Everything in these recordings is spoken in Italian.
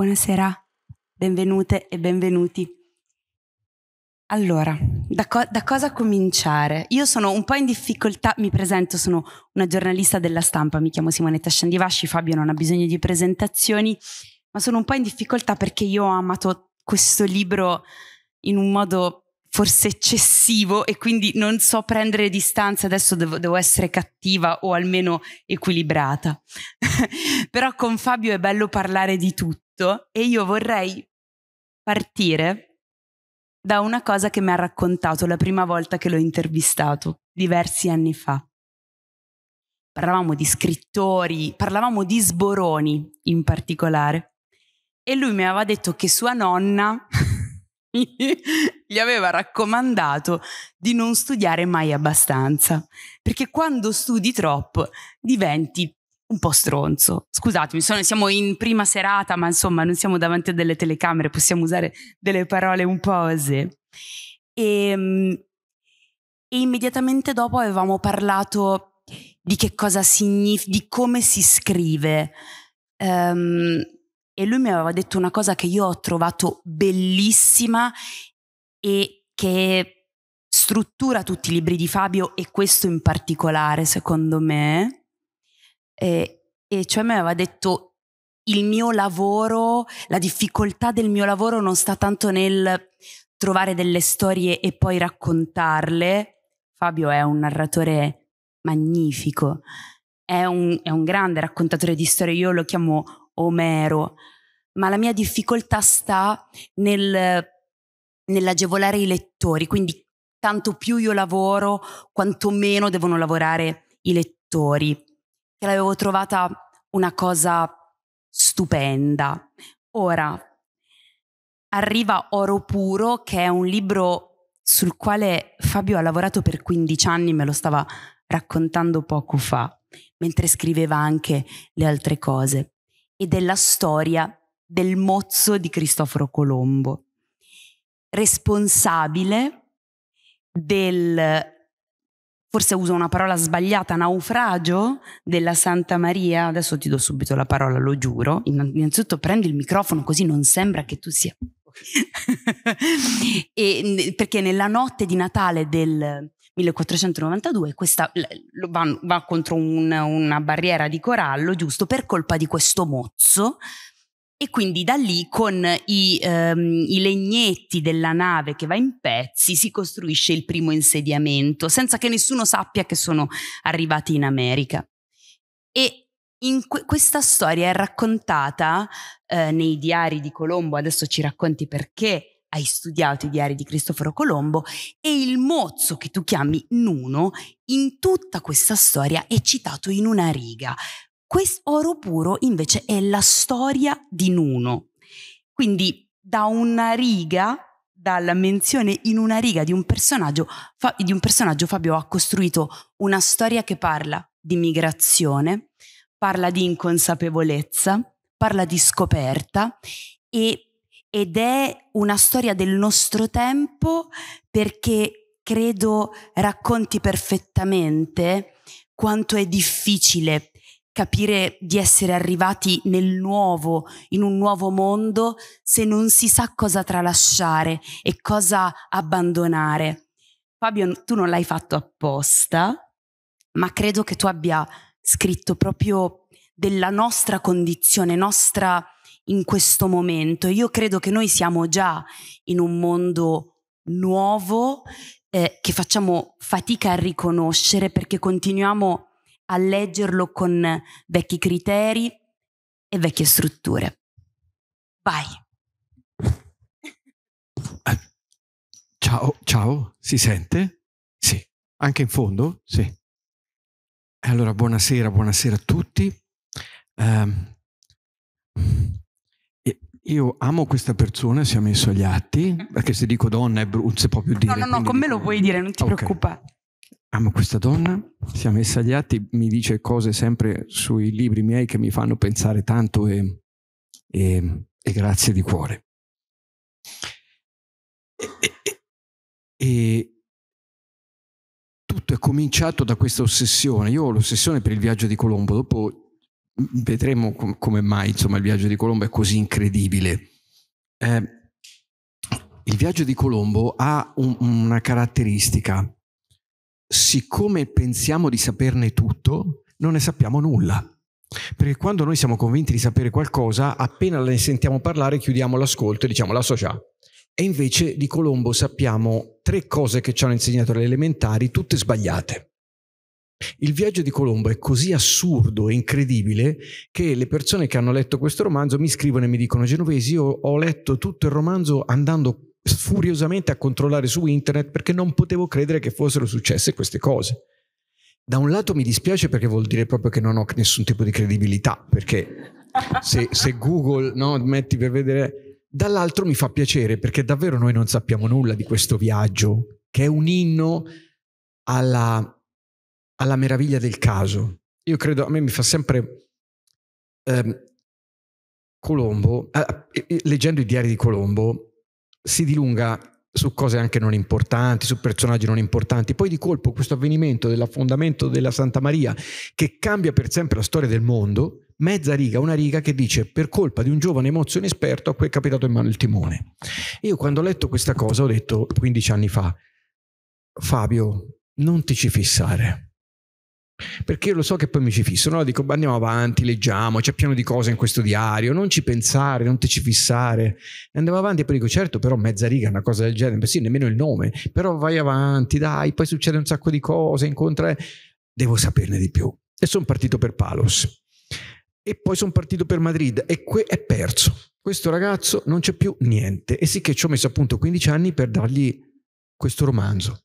Buonasera, benvenute e benvenuti. Allora, da, co- da, cosa cominciare? Io sono un po' in difficoltà, mi presento, sono una giornalista della stampa, mi chiamo Simonetta Sciandivasci, Fabio non ha bisogno di presentazioni, ma sono un po' in difficoltà perché io ho amato questo libro in un modo forse eccessivo e quindi non so prendere distanze, adesso devo, devo, essere cattiva o almeno equilibrata. Però con Fabio è bello parlare di tutto tutto e io vorrei partire da una cosa che mi ha raccontato la prima volta che l'ho intervistato, diversi anni fa. Parlavamo di scrittori, parlavamo di sboroni in particolare. E lui mi aveva detto che sua nonna gli aveva raccomandato di non studiare mai abbastanza, perché quando studi troppo diventi un po' stronzo. Scusatemi, sono, siamo in prima serata, ma insomma non siamo davanti a delle telecamere, possiamo usare delle parole un po' osè. E, ehm, e immediatamente dopo avevamo parlato di che cosa significa, di come si scrive. Um, e lui mi aveva detto una cosa che io ho trovato bellissima e che struttura tutti i libri di Fabio e questo in particolare, secondo me eh, e cioè mi aveva detto il mio lavoro, la difficoltà del mio lavoro non sta tanto nel trovare delle storie e poi raccontarle. Fabio è un narratore magnifico, è un, è un grande raccontatore di storie, io lo chiamo Omero, ma la mia difficoltà sta nel, nell'agevolare i lettori, quindi tanto più io lavoro, quanto meno devono lavorare i lettori che l'avevo trovata una cosa stupenda. Ora, arriva Oro Puro, che è un libro sul quale Fabio ha lavorato per 15 anni, me lo stava raccontando poco fa, mentre scriveva anche le altre cose, e della storia del mozzo di Cristoforo Colombo, responsabile del forse uso una parola sbagliata, naufragio della Santa Maria, adesso ti do subito la parola, lo giuro, innanzitutto prendi il microfono così non sembra che tu sia... e, perché nella notte di Natale del 1492 questa, va, va contro un, una barriera di corallo, giusto, per colpa di questo mozzo e quindi da lì con i, ehm, i, legnetti della nave che va in pezzi si costruisce il primo insediamento, senza che nessuno sappia che sono arrivati in America. E in que- questa storia è raccontata eh, nei diari di Colombo, adesso ci racconti perché hai studiato i diari di Cristoforo Colombo, e il mozzo che tu chiami Nuno in tutta questa storia è citato in una riga. Questo oro puro invece è la storia di Nuno. Quindi da una riga, dalla menzione in una riga di un personaggio, fa, di un personaggio Fabio ha costruito una storia che parla di migrazione, parla di inconsapevolezza, parla di scoperta e, ed è una storia del nostro tempo perché credo racconti perfettamente quanto è difficile capire di essere arrivati nel nuovo, in un nuovo mondo, se non si sa cosa tralasciare e cosa abbandonare. Fabio, tu non l'hai fatto apposta, ma credo che tu abbia scritto proprio della nostra condizione, nostra in questo momento. Io credo che noi siamo già in un mondo nuovo eh, che facciamo fatica a riconoscere perché continuiamo a a leggerlo con vecchi criteri e vecchie strutture. Vai. Eh, ciao, ciao, si sente? Sì, anche in fondo? Sì. Allora, buonasera, buonasera a tutti. Um, io amo questa persona, si è messo agli atti, mm-hmm. perché se dico donna è, bru- non si può più dire. No, no, no, con me lo puoi dire, non ti okay. preoccupare amo questa donna, siamo messi agli atti, mi dice cose sempre sui libri miei che mi fanno pensare tanto e, e, e grazie di cuore. E, e, tutto è cominciato da questa ossessione. Io ho l'ossessione per il viaggio di Colombo, dopo vedremo com- come mai insomma, il viaggio di Colombo è così incredibile. Eh, il viaggio di Colombo ha un, una caratteristica siccome pensiamo di saperne tutto, non ne sappiamo nulla. Perché quando noi siamo convinti di sapere qualcosa, appena ne sentiamo parlare, chiudiamo l'ascolto e diciamo la so E invece di Colombo sappiamo tre cose che ci hanno insegnato le elementari, tutte sbagliate. Il viaggio di Colombo è così assurdo e incredibile che le persone che hanno letto questo romanzo mi scrivono e mi dicono Genovesi, io ho letto tutto il romanzo andando furiosamente a controllare su internet perché non potevo credere che fossero successe queste cose. Da un lato mi dispiace perché vuol dire proprio che non ho nessun tipo di credibilità, perché se, se Google no, metti per vedere, dall'altro mi fa piacere perché davvero noi non sappiamo nulla di questo viaggio, che è un inno alla, alla meraviglia del caso. Io credo, a me mi fa sempre... Ehm, Colombo, ah, eh, eh, leggendo i diari di Colombo, si dilunga su cose anche non importanti, su personaggi non importanti. Poi di colpo questo avvenimento dell'affondamento della Santa Maria che cambia per sempre la storia del mondo, mezza riga, una riga che dice per colpa di un giovane emozio esperto a cui è capitato in mano il timone. Io quando ho letto questa cosa ho detto 15 anni fa, Fabio, non ti ci fissare perché io lo so che poi mi ci fisso, no? dico andiamo avanti, leggiamo, c'è pieno di cose in questo diario, non ci pensare, non te ci fissare, andiamo avanti e poi dico certo però mezza riga, una cosa del genere, sì nemmeno il nome, però vai avanti, dai, poi succede un sacco di cose, incontra, eh. devo saperne di più e sono partito per Palos e poi sono partito per Madrid e que- è perso, questo ragazzo non c'è più niente e sì che ci ho messo appunto 15 anni per dargli questo romanzo.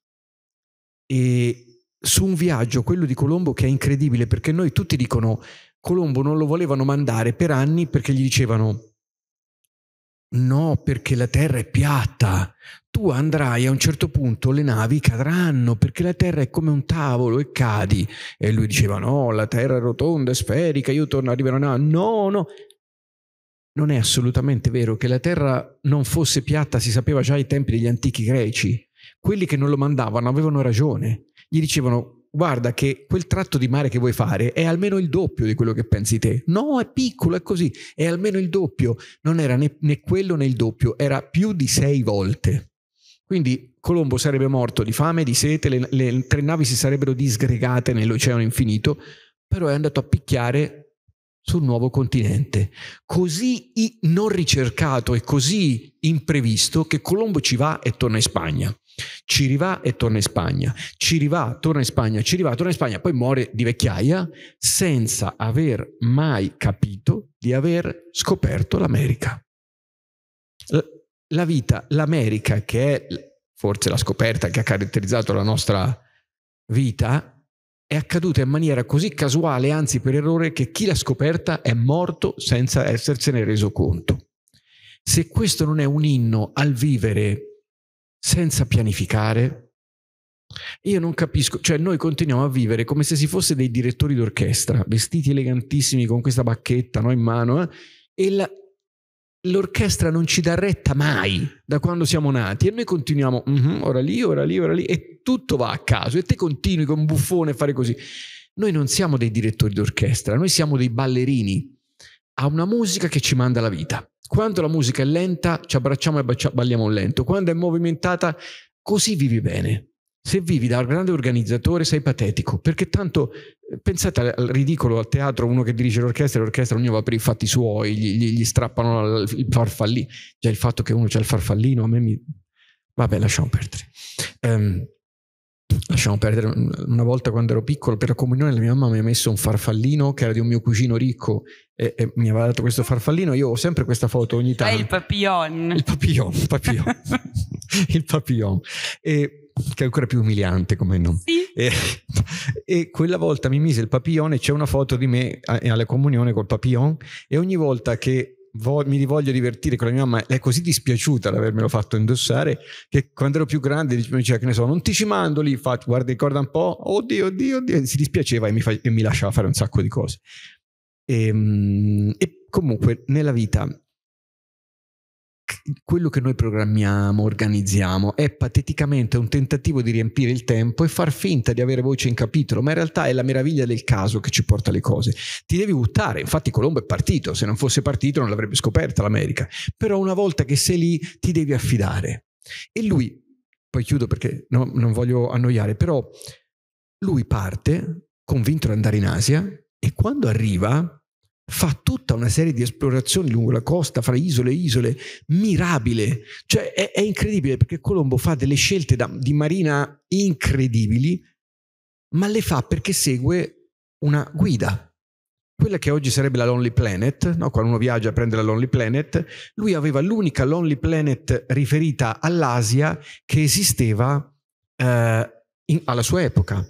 E, su un viaggio, quello di Colombo, che è incredibile, perché noi tutti dicono Colombo non lo volevano mandare per anni perché gli dicevano no, perché la Terra è piatta, tu andrai a un certo punto, le navi cadranno perché la Terra è come un tavolo e cadi. E lui diceva no, la Terra è rotonda, è sferica, io torno, arriverò, no, no, no. Non è assolutamente vero che la Terra non fosse piatta, si sapeva già ai tempi degli antichi greci. Quelli che non lo mandavano avevano ragione gli dicevano guarda che quel tratto di mare che vuoi fare è almeno il doppio di quello che pensi te. No, è piccolo, è così, è almeno il doppio. Non era né, né quello né il doppio, era più di sei volte. Quindi Colombo sarebbe morto di fame, di sete, le, le tre navi si sarebbero disgregate nell'oceano infinito, però è andato a picchiare sul nuovo continente, così non ricercato e così imprevisto che Colombo ci va e torna in Spagna. Ci rivà e torna in Spagna, ci rivà, torna in Spagna, ci rivà, torna in Spagna, poi muore di vecchiaia senza aver mai capito di aver scoperto l'America. La vita, l'America, che è forse la scoperta che ha caratterizzato la nostra vita, è accaduta in maniera così casuale, anzi per errore, che chi l'ha scoperta è morto senza essersene reso conto. Se questo non è un inno al vivere senza pianificare. Io non capisco, cioè noi continuiamo a vivere come se si fosse dei direttori d'orchestra, vestiti elegantissimi con questa bacchetta no, in mano, eh? e la, l'orchestra non ci dà retta mai da quando siamo nati e noi continuiamo uh-huh, ora lì, ora lì, ora lì e tutto va a caso e te continui con un buffone a fare così. Noi non siamo dei direttori d'orchestra, noi siamo dei ballerini a una musica che ci manda la vita. Quando la musica è lenta, ci abbracciamo e bacia- balliamo lento. Quando è movimentata, così vivi bene. Se vivi da grande organizzatore sei patetico, perché tanto eh, pensate al ridicolo al teatro, uno che dirige l'orchestra, l'orchestra ognuno va per i fatti suoi, gli, gli strappano il farfallino, già il fatto che uno c'ha il farfallino a me mi... Vabbè, lasciamo perdere. Um, lasciamo perdere una volta quando ero piccolo per la comunione la mia mamma mi ha messo un farfallino che era di un mio cugino ricco e, e mi aveva dato questo farfallino io ho sempre questa foto ogni tanto è il papillon il papillon il papillon, il papillon. E, che è ancora più umiliante come nome sì. e, e, quella volta mi mise il papillon e c'è una foto di me alla comunione col papillon e ogni volta che mi voglio divertire con la mia mamma è così dispiaciuta ad avermelo fatto indossare che quando ero più grande mi diceva che ne so non ti ci mando lì infatti guarda ricorda un po' oddio oddio oddio si dispiaceva e mi, fa, e mi lasciava fare un sacco di cose e, ehm, e comunque nella vita quello che noi programmiamo, organizziamo, è pateticamente un tentativo di riempire il tempo e far finta di avere voce in capitolo, ma in realtà è la meraviglia del caso che ci porta le cose. Ti devi buttare, infatti Colombo è partito, se non fosse partito non l'avrebbe scoperta l'America, però una volta che sei lì ti devi affidare. E lui, poi chiudo perché no, non voglio annoiare, però lui parte convinto ad andare in Asia e quando arriva fa tutta una serie di esplorazioni lungo la costa, fra isole e isole, mirabile. Cioè è, è incredibile perché Colombo fa delle scelte da, di marina incredibili, ma le fa perché segue una guida. Quella che oggi sarebbe la Lonely Planet, no? quando uno viaggia a prendere la Lonely Planet, lui aveva l'unica Lonely Planet riferita all'Asia che esisteva eh, in, alla sua epoca,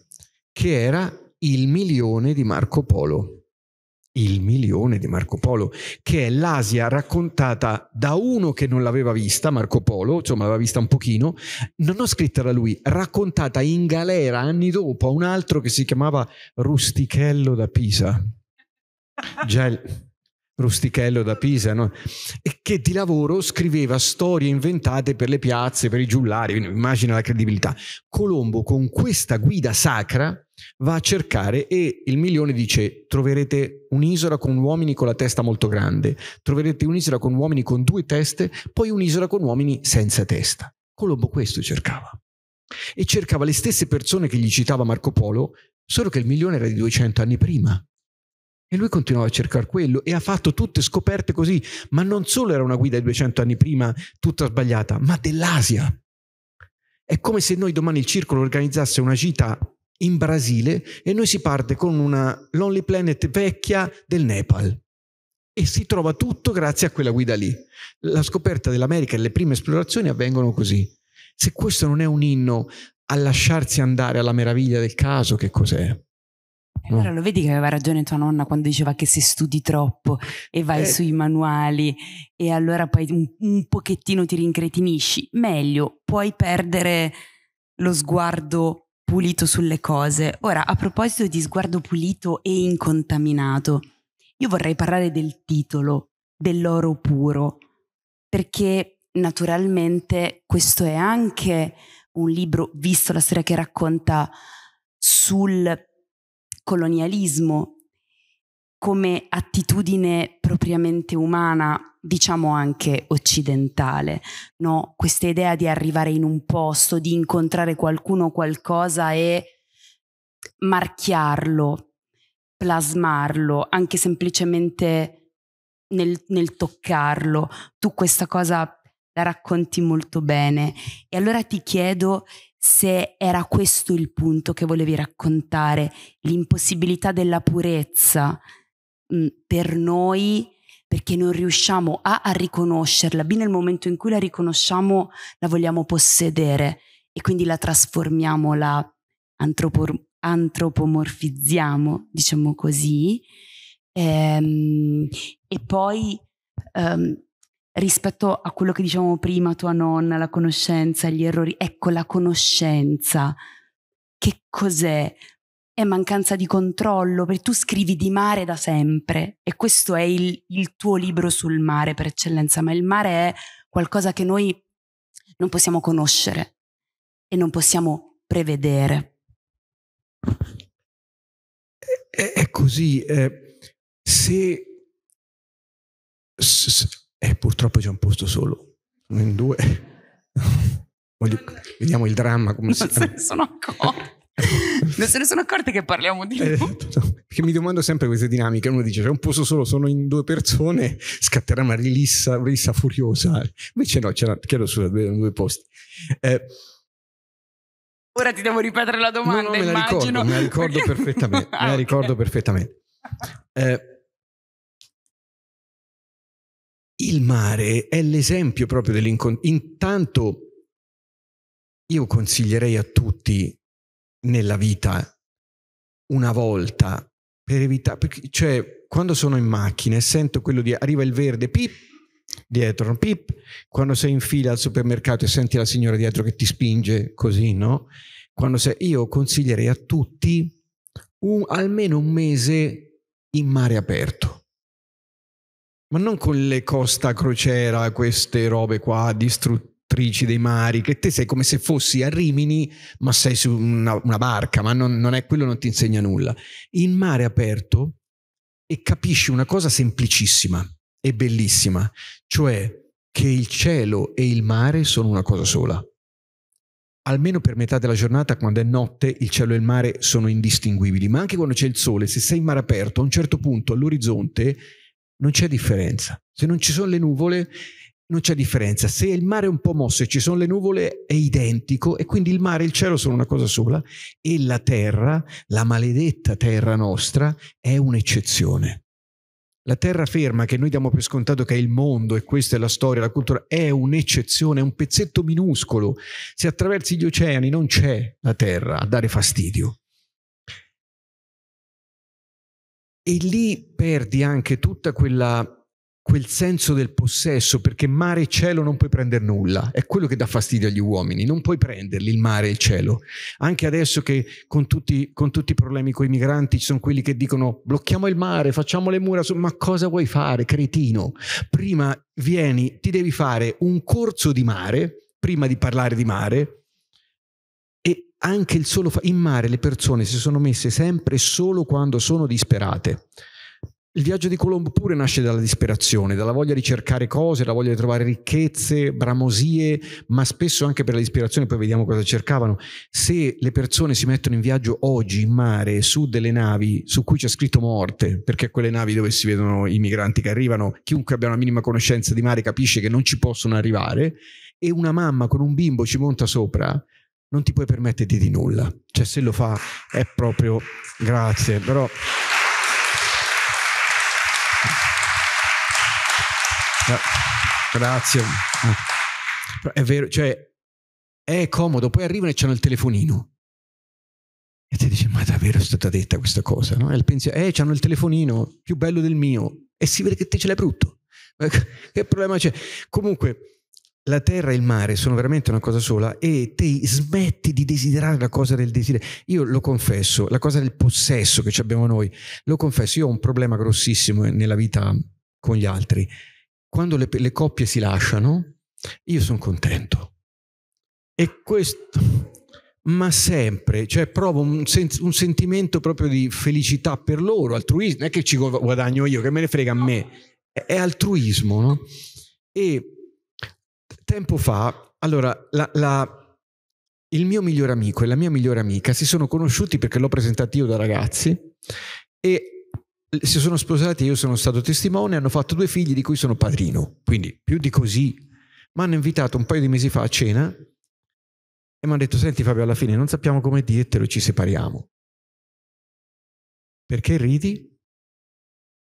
che era il milione di Marco Polo il milione di Marco Polo, che è l'Asia raccontata da uno che non l'aveva vista, Marco Polo, insomma l'aveva vista un pochino, non ho scritta da lui, raccontata in galera anni dopo a un altro che si chiamava Rustichello da Pisa. Già, Rustichello da Pisa, no? e che di lavoro scriveva storie inventate per le piazze, per i giullari, immagina la credibilità. Colombo con questa guida sacra va a cercare e il milione dice troverete un'isola con uomini con la testa molto grande, troverete un'isola con uomini con due teste, poi un'isola con uomini senza testa. Colombo questo cercava. E cercava le stesse persone che gli citava Marco Polo, solo che il milione era di 200 anni prima e lui continuava a cercare quello e ha fatto tutte scoperte così, ma non solo era una guida di 200 anni prima tutta sbagliata, ma dell'Asia. È come se noi domani il circolo organizzasse una gita in Brasile e noi si parte con una Lonely Planet vecchia del Nepal e si trova tutto grazie a quella guida lì. La scoperta dell'America e le prime esplorazioni avvengono così. Se questo non è un inno a lasciarsi andare alla meraviglia del caso, che cos'è? E allora lo vedi che aveva ragione tua nonna quando diceva che se studi troppo e vai eh. sui manuali e allora poi un, un pochettino ti rincretinisci, meglio puoi perdere lo sguardo pulito sulle cose. Ora, a proposito di sguardo pulito e incontaminato, io vorrei parlare del titolo, dell'oro puro, perché naturalmente questo è anche un libro, visto la storia che racconta sul colonialismo come attitudine propriamente umana, diciamo anche occidentale, no? Questa idea di arrivare in un posto, di incontrare qualcuno o qualcosa e marchiarlo, plasmarlo, anche semplicemente nel, nel toccarlo. Tu questa cosa la racconti molto bene. E allora ti chiedo se era questo il punto che volevi raccontare, l'impossibilità della purezza mh, mm, per noi perché non riusciamo a, a riconoscerla, B nel momento in cui la riconosciamo la vogliamo possedere e quindi la trasformiamo, la antropor- antropomorfizziamo, diciamo così, ehm, e poi ehm, rispetto a quello che dicevamo prima, tua nonna, la conoscenza, gli errori. Ecco, la conoscenza, che cos'è? È mancanza di controllo, perché tu scrivi di mare da sempre e questo è il, il tuo libro sul mare per eccellenza, ma il mare è qualcosa che noi non possiamo conoscere e non possiamo prevedere. È, è così, eh, se eh, purtroppo c'è un posto solo. Sono in due. Voglio, vediamo il dramma come non si se ne sono accorti. non se ne sono accorti che parliamo di eh, Perché mi domando sempre queste dinamiche. Uno dice c'è un posto solo, sono in due persone, scatterà una rilissa, rilissa furiosa. Invece no, c'era chiaro su due, due posti. Eh, Ora ti devo ripetere la domanda. No, no, me la immagino. ricordo, me la ricordo perfettamente. me la ricordo perfettamente. Eh, il mare è l'esempio proprio dell'incontro. Intanto io consiglierei a tutti nella vita una volta per evitare, perché, cioè quando sono in macchina e sento quello di arriva il verde, pip, dietro, pip, quando sei in fila al supermercato e senti la signora dietro che ti spinge così, no? Quando sei, io consiglierei a tutti un, almeno un mese in mare aperto ma non con le costa crociera, queste robe qua distruttrici dei mari, che te sei come se fossi a Rimini, ma sei su una, una barca, ma non, non è quello, non ti insegna nulla. In mare aperto e capisci una cosa semplicissima e bellissima, cioè che il cielo e il mare sono una cosa sola. Almeno per metà della giornata, quando è notte, il cielo e il mare sono indistinguibili, ma anche quando c'è il sole, se sei in mare aperto, a un certo punto all'orizzonte non c'è differenza. Se non ci sono le nuvole, non c'è differenza. Se il mare è un po' mosso e ci sono le nuvole, è identico e quindi il mare e il cielo sono una cosa sola e la terra, la maledetta terra nostra, è un'eccezione. La terraferma che noi diamo per scontato che è il mondo e questa è la storia, la cultura, è un'eccezione, è un pezzetto minuscolo. Se attraversi gli oceani non c'è la terra a dare fastidio. E lì perdi anche tutto quel senso del possesso, perché mare e cielo non puoi prendere nulla, è quello che dà fastidio agli uomini, non puoi prenderli il mare e il cielo. Anche adesso che con tutti, con tutti i problemi con i migranti ci sono quelli che dicono blocchiamo il mare, facciamo le mura, ma cosa vuoi fare, cretino? Prima vieni, ti devi fare un corso di mare, prima di parlare di mare, anche il solo fa- in mare le persone si sono messe sempre solo quando sono disperate. Il viaggio di Colombo pure nasce dalla disperazione, dalla voglia di cercare cose, dalla voglia di trovare ricchezze, bramosie, ma spesso anche per la disperazione, poi vediamo cosa cercavano. Se le persone si mettono in viaggio oggi in mare su delle navi su cui c'è scritto morte, perché quelle navi dove si vedono i migranti che arrivano, chiunque abbia una minima conoscenza di mare capisce che non ci possono arrivare, e una mamma con un bimbo ci monta sopra, non ti puoi permetterti di nulla. Cioè se lo fa è proprio grazie, però... Eh, grazie. Eh. È vero, cioè è comodo, poi arrivano e c'hanno il telefonino. E ti dice, ma davvero è stata detta questa cosa? No? E il eh, c'hanno il telefonino più bello del mio e si vede che te ce l'hai brutto. Che problema c'è? Comunque, la terra e il mare sono veramente una cosa sola e te smetti di desiderare la cosa del desiderio. Io lo confesso, la cosa del possesso che abbiamo noi, lo confesso, io ho un problema grossissimo nella vita con gli altri. Quando le, le coppie si lasciano, io sono contento. E questo, ma sempre, cioè provo un, sen- un, sentimento proprio di felicità per loro, altruismo, non è che ci guadagno io, che me ne frega a me, è altruismo, no? E tempo fa, allora, la, la, il mio migliore amico e la mia migliore amica si sono conosciuti perché l'ho presentato io da ragazzi e si sono sposati, io sono stato testimone, hanno fatto due figli di cui sono padrino, quindi più di così. Mi hanno invitato un paio di mesi fa a cena e mi hanno detto, senti Fabio, alla fine non sappiamo come dirtelo, ci separiamo. Perché ridi?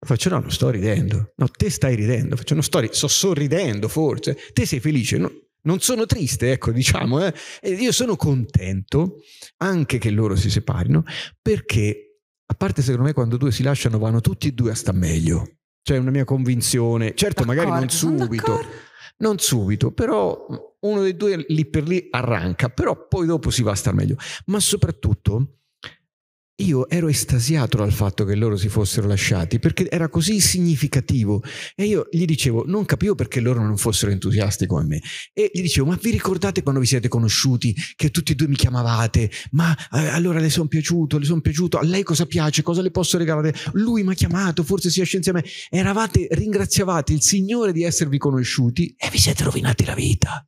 Faccio no, non sto ridendo. No, te stai ridendo. Faccio no, sto, ri- sto sorridendo forse. Te sei felice. No, non sono triste, ecco, diciamo. Eh. io sono contento anche che loro si separino perché, a parte secondo me, quando due si lasciano vanno tutti e due a star meglio. Cioè, è una mia convinzione. Certo, d'accordo, magari non subito. Non subito, però uno dei due lì per lì arranca, però poi dopo si va a star meglio. Ma soprattutto io ero estasiato dal fatto che loro si fossero lasciati perché era così significativo e io gli dicevo, non capivo perché loro non fossero entusiasti come me e gli dicevo, ma vi ricordate quando vi siete conosciuti che tutti e due mi chiamavate? Ma eh, allora le sono piaciuto, le sono piaciuto, a lei cosa piace, cosa le posso regalare? Lui mi ha chiamato, forse si ascensi a me. Eravate, ringraziavate il Signore di esservi conosciuti e vi siete rovinati la vita.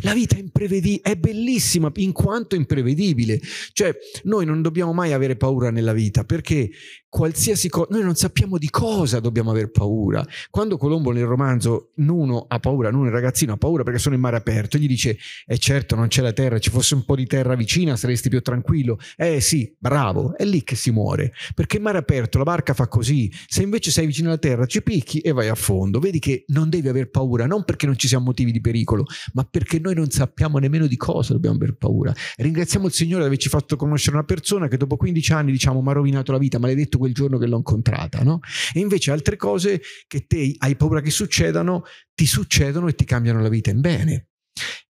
La vita è, imprevedi- è bellissima in quanto imprevedibile. Cioè, noi non dobbiamo mai avere paura nella vita perché qualsiasi cosa, noi non sappiamo di cosa dobbiamo aver paura. Quando Colombo nel romanzo Nuno ha paura, Nuno il ragazzino ha paura perché sono in mare aperto, gli dice, eh certo non c'è la terra, ci fosse un po' di terra vicina saresti più tranquillo. Eh sì, bravo, è lì che si muore, perché in mare aperto la barca fa così, se invece sei vicino alla terra ci picchi e vai a fondo. Vedi che non devi aver paura, non perché non ci siano motivi di pericolo, ma perché perché noi non sappiamo nemmeno di cosa dobbiamo aver paura. Ringraziamo il Signore di averci fatto conoscere una persona che dopo 15 anni diciamo mi ha rovinato la vita, maledetto quel giorno che l'ho incontrata, no? E invece altre cose che te hai paura che succedano, ti succedono e ti cambiano la vita in bene.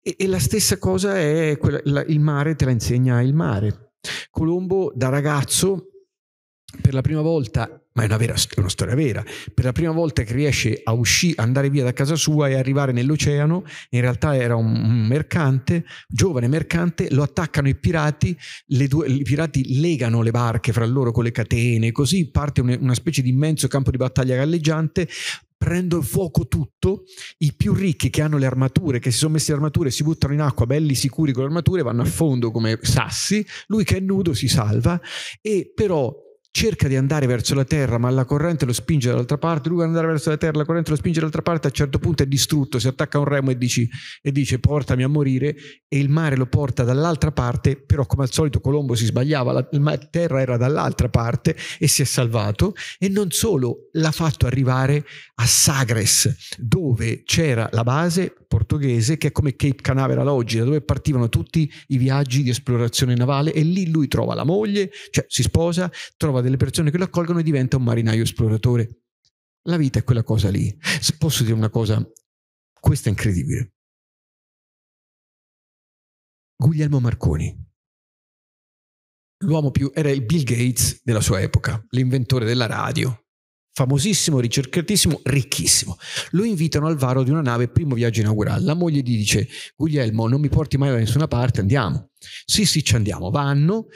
E, e la stessa cosa è quella, la, il mare, te la insegna il mare. Colombo da ragazzo per la prima volta ma è una, vera, è una, storia vera. Per la prima volta che riesce a uscire, andare via da casa sua e arrivare nell'oceano, in realtà era un, mercante, giovane mercante, lo attaccano i pirati, due, i pirati legano le barche fra loro con le catene, così parte una specie di immenso campo di battaglia galleggiante, prendo il fuoco tutto, i più ricchi che hanno le armature, che si sono messi le armature, si buttano in acqua belli sicuri con le armature, vanno a fondo come sassi, lui che è nudo si salva e però cerca di andare verso la terra, ma la corrente lo spinge dall'altra parte, lui vuole andare verso la terra, la corrente lo spinge dall'altra parte, a un certo punto è distrutto, si attacca a un remo e, dici, e dice portami a morire e il mare lo porta dall'altra parte, però come al solito Colombo si sbagliava, la, la terra era dall'altra parte e si è salvato e non solo l'ha fatto arrivare a Sagres, dove c'era la base portoghese che è come Cape Canaveral oggi, da dove partivano tutti i viaggi di esplorazione navale e lì lui trova la moglie, cioè si sposa, trova trova delle persone che lo accolgono e diventa un marinaio esploratore. La vita è quella cosa lì. Se posso dire una cosa, questa è incredibile. Guglielmo Marconi, l'uomo più era il Bill Gates della sua epoca, l'inventore della radio, famosissimo, ricercatissimo, ricchissimo. Lo invitano al varo di una nave, primo viaggio inaugurale. La moglie gli dice: Guglielmo, non mi porti mai da nessuna parte, andiamo. Sì, sì, ci andiamo. Vanno,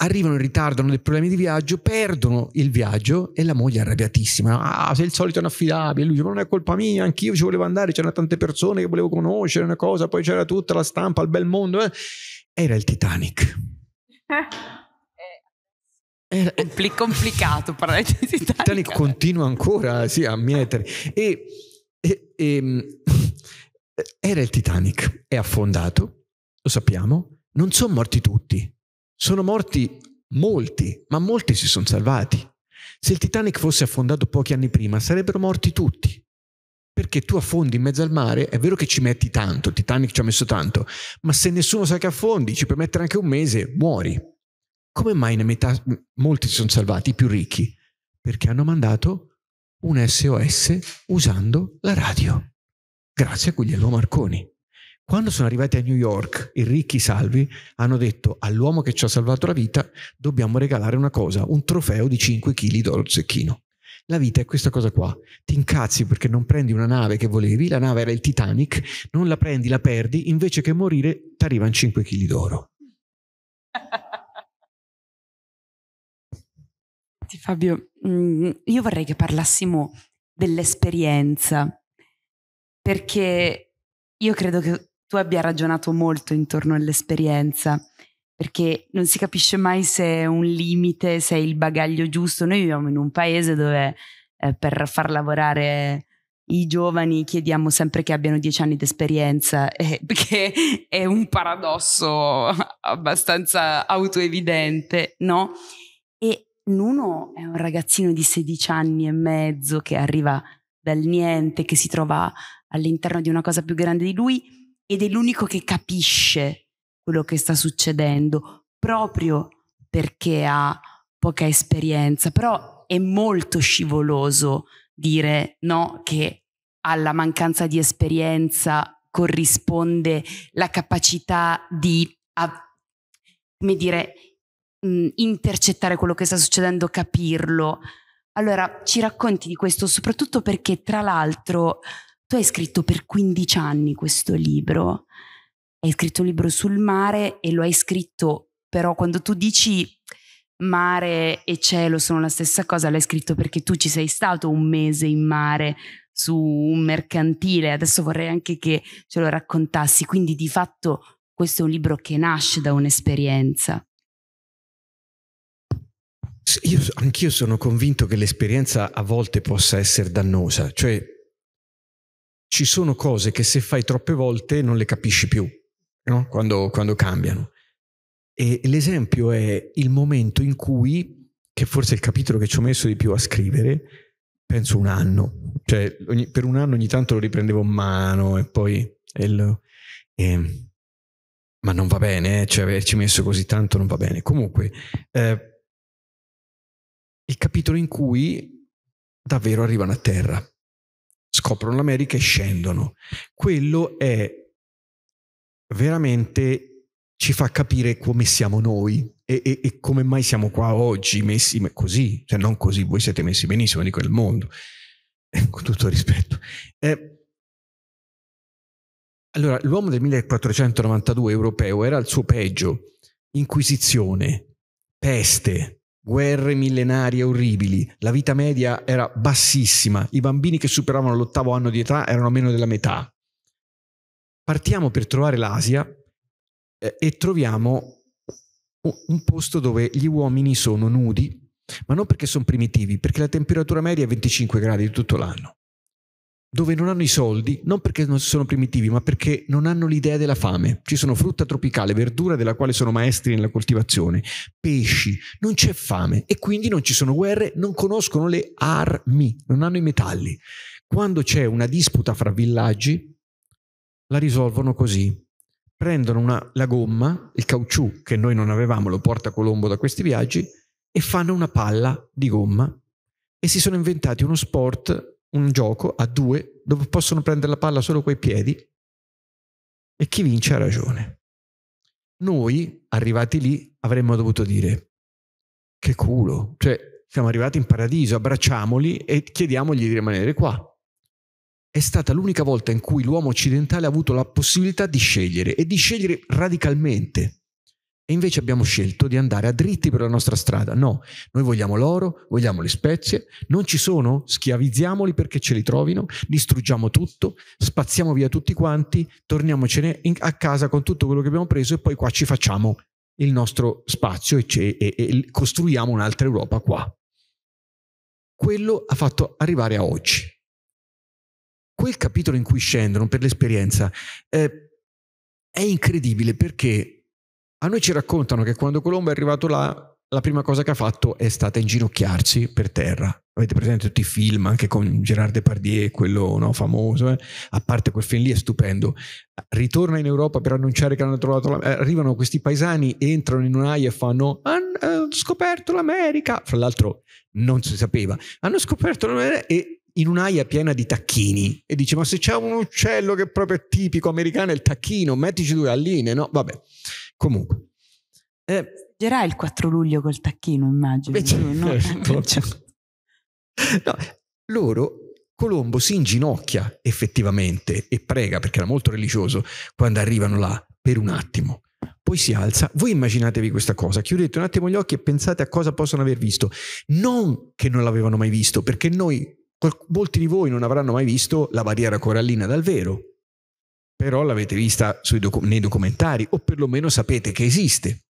arrivano in ritardo, hanno dei problemi di viaggio, perdono il viaggio e la moglie è arrabbiatissima. Ah, sei il solito inaffidabile. Lui dice, ma non è colpa mia, anch'io ci volevo andare, c'erano tante persone che volevo conoscere, una cosa, poi c'era tutta la stampa, il bel mondo. Eh. Era il Titanic. Era, eh, eh. Compli- complicato parlare di Titanic. Titanic continua ancora sì, a mietere. E, e, e, ehm, era il Titanic, è affondato, lo sappiamo, non sono morti tutti sono morti molti, ma molti si sono salvati. Se il Titanic fosse affondato pochi anni prima, sarebbero morti tutti. Perché tu affondi in mezzo al mare, è vero che ci metti tanto, Titanic ci ha messo tanto, ma se nessuno sa che affondi, ci puoi mettere anche un mese, muori. Come mai una metà, molti si sono salvati, i più ricchi? Perché hanno mandato un SOS usando la radio. Grazie a Guglielmo Marconi. Quando sono arrivati a New York i ricchi salvi hanno detto all'uomo che ci ha salvato la vita dobbiamo regalare una cosa, un trofeo di 5 kg d'oro zecchino. La vita è questa cosa qua. Ti incazzi perché non prendi una nave che volevi, la nave era il Titanic, non la prendi, la perdi, invece che morire ti arrivano 5 kg d'oro. Fabio, mm, io vorrei che parlassimo dell'esperienza, perché io credo che tu abbia ragionato molto intorno all'esperienza, perché non si capisce mai se è un limite, se è il bagaglio giusto. Noi viviamo in un paese dove eh, per far lavorare i giovani chiediamo sempre che abbiano dieci anni di esperienza, eh, che è un paradosso abbastanza autoevidente, no? E Nuno è un ragazzino di 16 anni e mezzo che arriva dal niente, che si trova all'interno di una cosa più grande di lui ed è l'unico che capisce quello che sta succedendo proprio perché ha poca esperienza, però è molto scivoloso dire no che alla mancanza di esperienza corrisponde la capacità di come dire mh, mm, intercettare quello che sta succedendo, capirlo. Allora, ci racconti di questo soprattutto perché tra l'altro tu hai scritto per 15 anni questo libro, hai scritto un libro sul mare e lo hai scritto però quando tu dici mare e cielo sono la stessa cosa, l'hai scritto perché tu ci sei stato un mese in mare su un mercantile, adesso vorrei anche che ce lo raccontassi, quindi di fatto questo è un libro che nasce da un'esperienza. Io, anch'io sono convinto che l'esperienza a volte possa essere dannosa, cioè ci sono cose che se fai troppe volte non le capisci più no? quando, quando, cambiano. E l'esempio è il momento in cui, che forse è il capitolo che ci ho messo di più a scrivere, penso un anno, cioè ogni, per un anno ogni tanto lo riprendevo in mano e poi... E lo, e, ma non va bene, eh? cioè averci messo così tanto non va bene. Comunque, eh, il capitolo in cui davvero arrivano a terra scoprono l'America e scendono. Quello è veramente ci fa capire come siamo noi e, e, e come mai siamo qua oggi messi così, cioè non così, voi siete messi benissimo, dico il mondo, eh, con tutto rispetto. Eh, allora, l'uomo del 1492 europeo era al suo peggio, inquisizione, peste, Guerre millenarie orribili, la vita media era bassissima, i bambini che superavano l'ottavo anno di età erano meno della metà. Partiamo per trovare l'Asia eh, e troviamo un posto dove gli uomini sono nudi, ma non perché sono primitivi, perché la temperatura media è 25 gradi tutto l'anno dove non hanno i soldi, non perché non sono primitivi, ma perché non hanno l'idea della fame. Ci sono frutta tropicale, verdura della quale sono maestri nella coltivazione, pesci, non c'è fame e quindi non ci sono guerre, non conoscono le armi, non hanno i metalli. Quando c'è una disputa fra villaggi, la risolvono così. Prendono una, la gomma, il caucciù che noi non avevamo, lo porta Colombo da questi viaggi, e fanno una palla di gomma e si sono inventati uno sport un gioco a due dove possono prendere la palla solo coi piedi e chi vince ha ragione. Noi, arrivati lì, avremmo dovuto dire che culo, cioè siamo arrivati in paradiso, abbracciamoli e chiediamogli di rimanere qua. È stata l'unica volta in cui l'uomo occidentale ha avuto la possibilità di scegliere e di scegliere radicalmente. E invece abbiamo scelto di andare a dritti per la nostra strada. No, noi vogliamo l'oro, vogliamo le spezie, non ci sono, schiavizziamoli perché ce li trovino, distruggiamo tutto, spazziamo via tutti quanti, torniamocene in, a casa con tutto quello che abbiamo preso e poi qua ci facciamo il nostro spazio e, e, e costruiamo un'altra Europa qua. Quello ha fatto arrivare a oggi. Quel capitolo in cui scendono per l'esperienza eh, è incredibile perché a noi ci raccontano che quando Colombo è arrivato là, la prima cosa che ha fatto è stata inginocchiarsi per terra. Avete presente tutti i film, anche con Gerard Depardieu, quello no, famoso, eh? a parte quel film lì è stupendo. Ritorna in Europa per annunciare che hanno trovato l'America. Eh, arrivano questi paesani, entrano in un'aia e fanno hanno eh, scoperto l'America. Fra l'altro non si sapeva. Hanno scoperto l'America e in un'aia piena di tacchini e dice ma se c'è un uccello che è proprio tipico americano è il tacchino, mettici due alline, no? Vabbè. Comunque. Eh, Gerà il 4 luglio col tacchino, immagino. Beh, no? Certo. no, loro, Colombo si inginocchia effettivamente e prega perché era molto religioso quando arrivano là per un attimo. Poi si alza. Voi immaginatevi questa cosa, chiudete un attimo gli occhi e pensate a cosa possono aver visto. Non che non l'avevano mai visto, perché noi, molti di voi non avranno mai visto la barriera corallina dal vero, però l'avete vista docu- nei documentari o perlomeno sapete che esiste.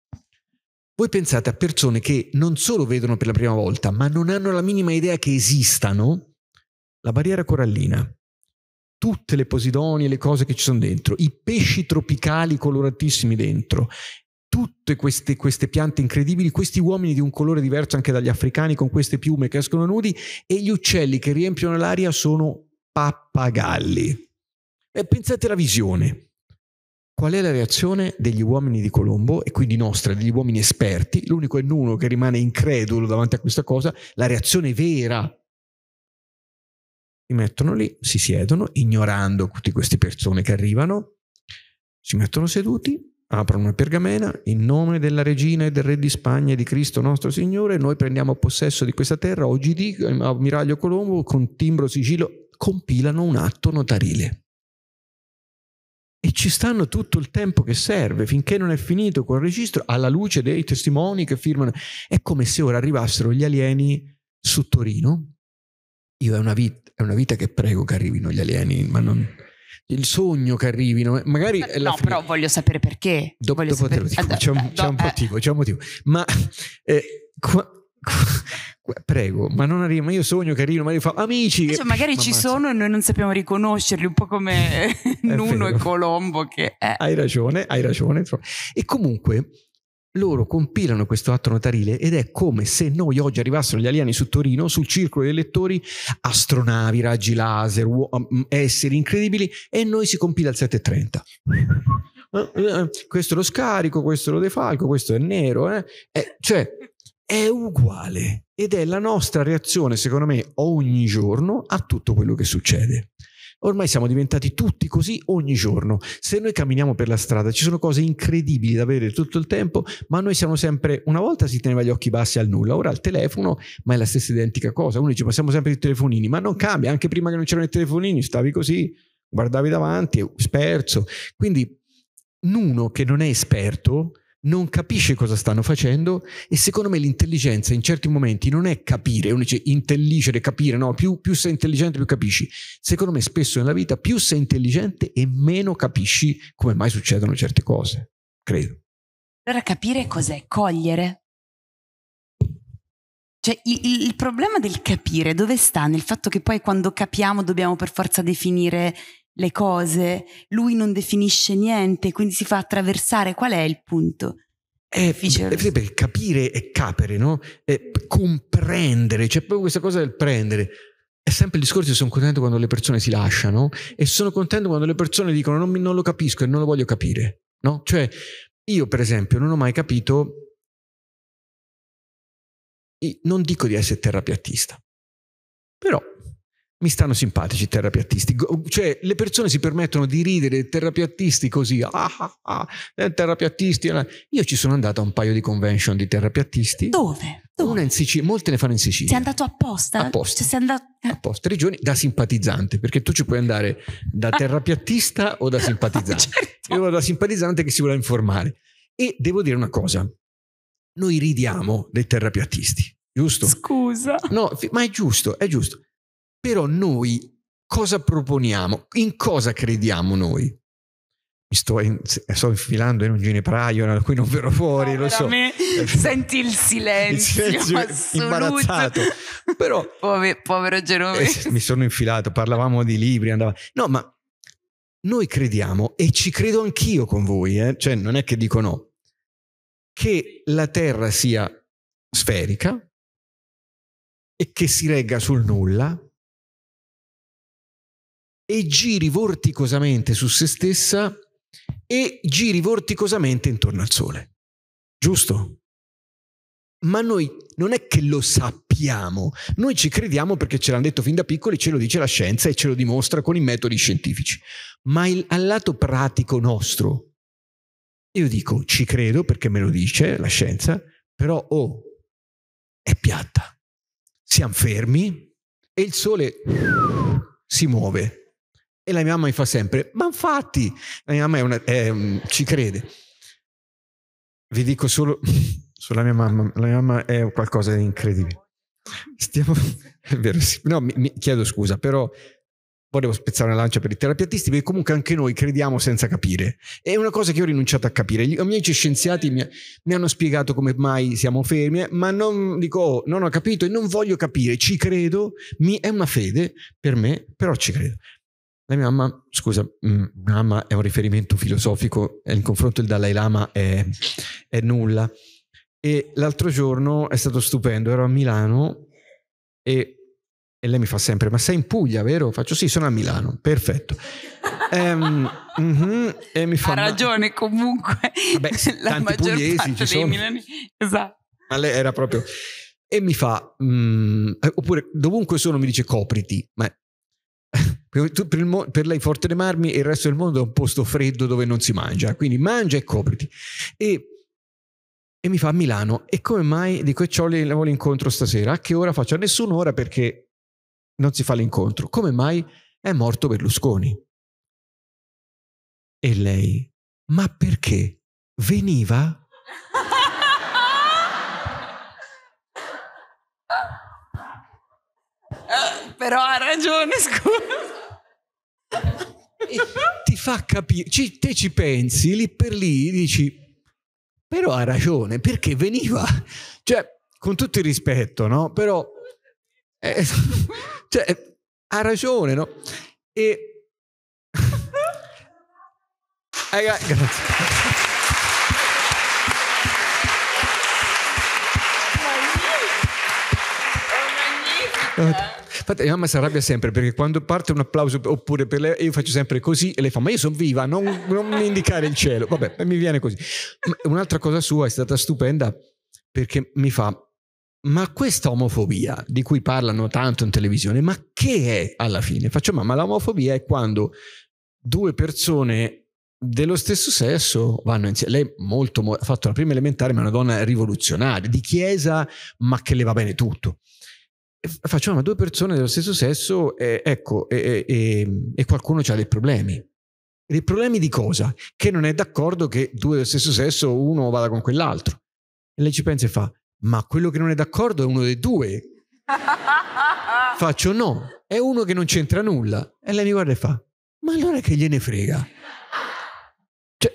Voi pensate a persone che non solo vedono per la prima volta, ma non hanno la minima idea che esistano la barriera corallina, tutte le posidonie, le cose che ci sono dentro, i pesci tropicali coloratissimi dentro, tutte queste, queste, piante incredibili, questi uomini di un colore diverso anche dagli africani con queste piume che escono nudi e gli uccelli che riempiono l'aria sono pappagalli. E pensate alla visione. Qual è la reazione degli uomini di Colombo e quindi nostra, degli uomini esperti? L'unico è Nuno che rimane incredulo davanti a questa cosa, la reazione vera. Si mettono lì, si siedono, ignorando tutte queste persone che arrivano, si mettono seduti, aprono una pergamena, in nome della regina e del re di Spagna e di Cristo nostro Signore, noi prendiamo possesso di questa terra, oggi di ammiraglio Colombo, con timbro sigillo, compilano un atto notarile e ci stanno tutto il tempo che serve finché non è finito quel registro alla luce dei testimoni che firmano. È come se ora arrivassero gli alieni su Torino. Io è una, vita, è una vita che prego che arrivino gli alieni, ma non, il sogno che arrivino, eh, magari... Ma, no, fine. però voglio sapere perché. Dopo, voglio dopo sapere... te lo dico, c'è un, c'è un eh, motivo, c'è un eh. motivo. Ma eh, qua, qua prego, ma non arriva, ma io sogno carino ma io fa amici. Cioè, magari ci ammazza. sono e noi non sappiamo riconoscerli, un po' come Nuno vero. e Colombo. Che è. Hai ragione, hai ragione. E comunque loro compilano questo atto notarile ed è come se noi oggi arrivassero gli alieni su Torino, sul circolo dei lettori, astronavi, raggi laser, esseri incredibili e noi si compila al 730. Eh, eh, eh, questo lo scarico, questo lo defalco, questo è nero, eh? Eh, cioè è uguale ed è la nostra reazione, secondo me, ogni giorno a tutto quello che succede. Ormai siamo diventati tutti così ogni giorno. Se noi camminiamo per la strada ci sono cose incredibili da vedere tutto il tempo, ma noi siamo sempre, una volta si teneva gli occhi bassi al nulla, ora al telefono, ma è la stessa identica cosa. Uno dice, ma siamo sempre i telefonini, ma non cambia, anche prima che non c'erano i telefonini stavi così, guardavi davanti, sperso. Quindi Nuno che non è esperto non capisce cosa stanno facendo e secondo me l'intelligenza in certi momenti non è capire, uno dice intelligere, capire, no, più, più, sei intelligente più capisci. Secondo me spesso nella vita più sei intelligente e meno capisci come mai succedono certe cose, credo. Allora capire cos'è? Cogliere. Cioè il, il problema del capire dove sta? Nel fatto che poi quando capiamo dobbiamo per forza definire le cose, lui non definisce niente, quindi si fa attraversare. Qual è il punto? Eh, certo. È, è capire e capere, no? È comprendere, c'è cioè, proprio questa cosa del prendere. È sempre il discorso, sono contento quando le persone si lasciano e sono contento quando le persone dicono non, non lo capisco e non lo voglio capire, no? Cioè, io per esempio non ho mai capito, non dico di essere terrapiattista, però mi stanno simpatici i terrapiattisti. Cioè, le persone si permettono di ridere dei terrapiattisti così, ah ah ah, eh, terrapiattisti. Eh. Io ci sono andato a un paio di convention di terrapiattisti. Dove? Dove? Una in Sicilia, molte ne fanno in Sicilia. Sei andato apposta? Apposta. Cioè, sei andato... Eh. Apposta, regioni da simpatizzante, perché tu ci puoi andare da ah. terrapiattista o da simpatizzante. certo. Io vado da simpatizzante che si vuole informare. E devo dire una cosa, noi ridiamo dei terrapiattisti, giusto? Scusa. No, ma è giusto, è giusto però noi cosa proponiamo? In cosa crediamo noi? mi sto, in, sto, infilando in un ginepraio da cui non verrò fuori, no, lo so. Eh, Senti il silenzio, il silenzio imbarazzato. Però, povero, povero Genovese. Eh, mi sono infilato, parlavamo di libri, andava... No, ma noi crediamo, e ci credo anch'io con voi, eh? cioè non è che dico no, che la Terra sia sferica e che si regga sul nulla e giri vorticosamente su se stessa e giri vorticosamente intorno al Sole. Giusto? Ma noi non è che lo sappiamo, noi ci crediamo perché ce l'hanno detto fin da piccoli, ce lo dice la scienza e ce lo dimostra con i metodi scientifici. Ma il, al lato pratico nostro, io dico ci credo perché me lo dice la scienza, però oh, è piatta. Siamo fermi e il Sole si muove e la mia mamma mi fa sempre, ma infatti, la mia mamma è una, è, mm, ci crede. Vi dico solo sulla mia mamma, la mia mamma è qualcosa di incredibile. Stiamo, è vero, sì. no, mi, mi chiedo scusa, però volevo spezzare una lancia per i terapeutisti perché comunque anche noi crediamo senza capire. È una cosa che ho rinunciato a capire. I miei scienziati mi, mi hanno spiegato come mai siamo fermi, ma non dico oh, non ho capito e non voglio capire, ci credo, mi, è una fede per me, però ci credo. La mia mamma, scusa, mm, mamma è un riferimento filosofico, in confronto il Dalai Lama è, è nulla. E l'altro giorno è stato stupendo, ero a Milano e, e, lei mi fa sempre, ma sei in Puglia, vero? Faccio sì, sono a Milano, perfetto. ehm, mm-hmm, e mi fa, ha ragione ma... comunque, Vabbè, la maggior parte dei milanesi, Esatto. Ma lei era proprio... E mi fa, mm, oppure dovunque sono mi dice copriti, ma Per, il, per, lei Forte dei Marmi e il resto del mondo è un posto freddo dove non si mangia, quindi mangia e copriti. E, e mi fa a Milano, e come mai? Dico, e c'ho l'incontro stasera, a che ora faccio? A nessun'ora perché non si fa l'incontro. Come mai è morto Berlusconi? E lei, ma perché? Veniva? però ha ragione, scusa. E ti fa capire, ci, te ci pensi lì per lì, dici, però ha ragione, perché veniva, cioè, con tutto il rispetto, no? Però, eh, cioè, ha ragione, no? E... Grazie. Magnifico. Magnifico. Aspetta, mia mamma si arrabbia sempre perché quando parte un applauso oppure per lei, io faccio sempre così e lei fa: Ma io sono viva, non, non mi indicare il cielo. Vabbè, mi viene così. Ma un'altra cosa sua è stata stupenda perché mi fa: ma questa omofobia di cui parlano tanto in televisione, ma che è alla fine? Faccio mamma, l'omofobia è quando due persone dello stesso sesso vanno insieme. Lei molto, ha fatto la prima elementare, ma è una donna rivoluzionaria, di chiesa, ma che le va bene tutto facciamo due persone dello stesso sesso e, ecco, e, e, e qualcuno ha dei problemi. Dei problemi di cosa? Che non è d'accordo che due dello stesso sesso uno vada con quell'altro. E lei ci pensa e fa, ma quello che non è d'accordo è uno dei due. Faccio no, è uno che non c'entra nulla. E lei mi guarda e fa, ma allora che gliene frega? Cioè,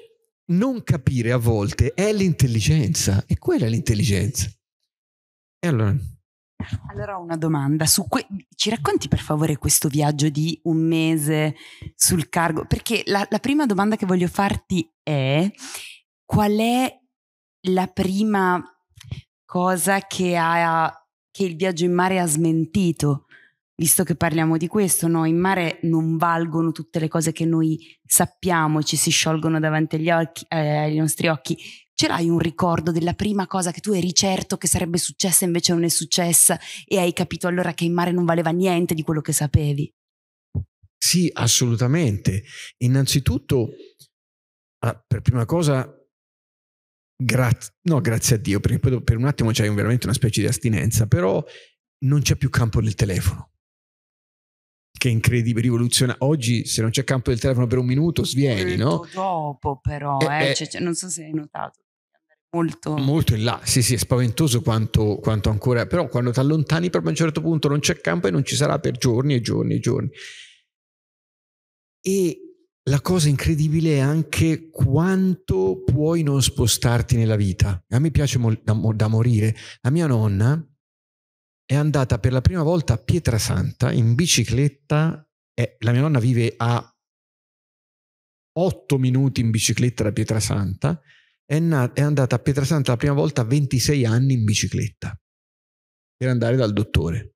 non capire a volte è l'intelligenza, e quella è l'intelligenza. E allora allora ho una domanda. Que- ci racconti per favore questo viaggio di un mese sul cargo? Perché la, la prima domanda che voglio farti è qual è la prima cosa che, ha, che il viaggio in mare ha smentito? Visto che parliamo di questo, no? in mare non valgono tutte le cose che noi sappiamo, ci si sciolgono davanti agli occhi, eh, ai nostri occhi Ce l'hai un ricordo della prima cosa che tu eri certo che sarebbe successa e invece non è successa e hai capito allora che in mare non valeva niente di quello che sapevi? Sì, assolutamente. Innanzitutto, ah, per prima cosa, grazie, no, grazie a Dio, perché per un attimo c'è veramente una specie di astinenza, però non c'è più campo del telefono. Che incredibile, rivoluziona. Oggi se non c'è campo del telefono per un minuto svieni, no? Dopo però, eh, eh, eh. Cioè, cioè, non so se hai notato molto... molto in là, sì sì, è spaventoso quanto, quanto ancora, però quando ti allontani proprio a un certo punto non c'è campo e non ci sarà per giorni e giorni e giorni. E la cosa incredibile è anche quanto puoi non spostarti nella vita. A me piace mol- da, da morire. La mia nonna è andata per la prima volta a Pietrasanta in bicicletta. Eh, la mia nonna vive a 8 minuti in bicicletta da Pietrasanta è, nat- è andata a Pietrasanta la prima volta a 26 anni in bicicletta per andare dal dottore.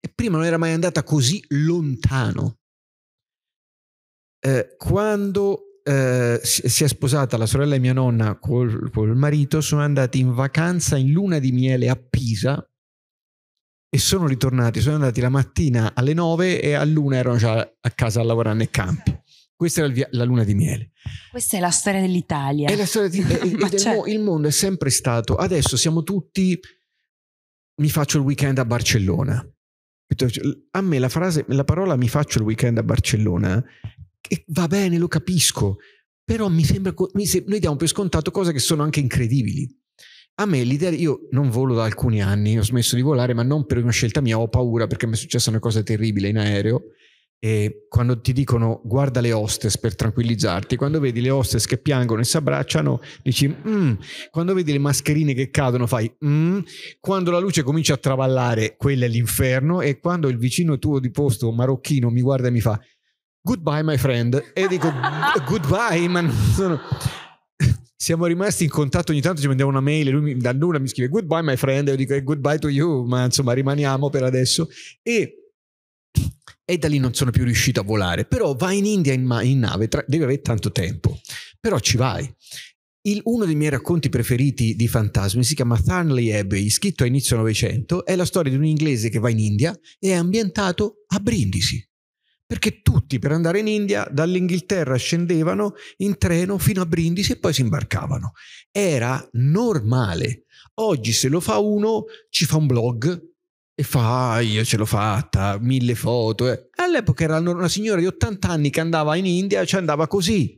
E prima non era mai andata così lontano. Eh, quando eh, si è sposata la sorella di mia nonna col, col marito, sono andati in vacanza in luna di miele a Pisa e sono ritornati. Sono andati la mattina alle 9 e a luna erano già a casa a lavorare nei campi. Questa era via- la luna di miele. Questa è la storia dell'Italia. È la storia di, è, cioè... Eh, eh, mo- certo. il mondo è sempre stato. Adesso siamo tutti. Mi faccio il weekend a Barcellona. A me la, frase, la parola mi faccio il weekend a Barcellona eh, va bene, lo capisco, però mi sembra. Mi se- noi diamo per scontato cose che sono anche incredibili. A me l'idea, io non volo da alcuni anni, ho smesso di volare, ma non per una scelta mia, ho paura perché mi è successa una cosa terribile in aereo e quando ti dicono guarda le hostess per tranquillizzarti, quando vedi le hostess che piangono e si abbracciano, dici mm. quando vedi le mascherine che cadono, fai mm. quando la luce comincia a travallare, quella è l'inferno. E quando il vicino tuo di posto marocchino mi guarda e mi fa goodbye, my friend, e dico goodbye, ma sono siamo rimasti in contatto ogni tanto ci mandiamo una mail e lui da nulla mi scrive goodbye my friend e io dico eh, goodbye to you ma insomma rimaniamo per adesso e e da lì non sono più riuscito a volare. Però vai in India in, ma- in nave, tra- devi avere tanto tempo, però ci vai. Il, uno dei miei racconti preferiti di fantasmi si chiama Thornley Abbey, scritto a inizio Novecento, è la storia di un inglese che va in India e è ambientato a Brindisi. Perché tutti per andare in India dall'Inghilterra scendevano in treno fino a Brindisi e poi si imbarcavano. Era normale. Oggi se lo fa uno ci fa un blog, e fa ah, io ce l'ho fatta, mille foto. Eh. All'epoca era una signora di 80 anni che andava in India e ci cioè andava così.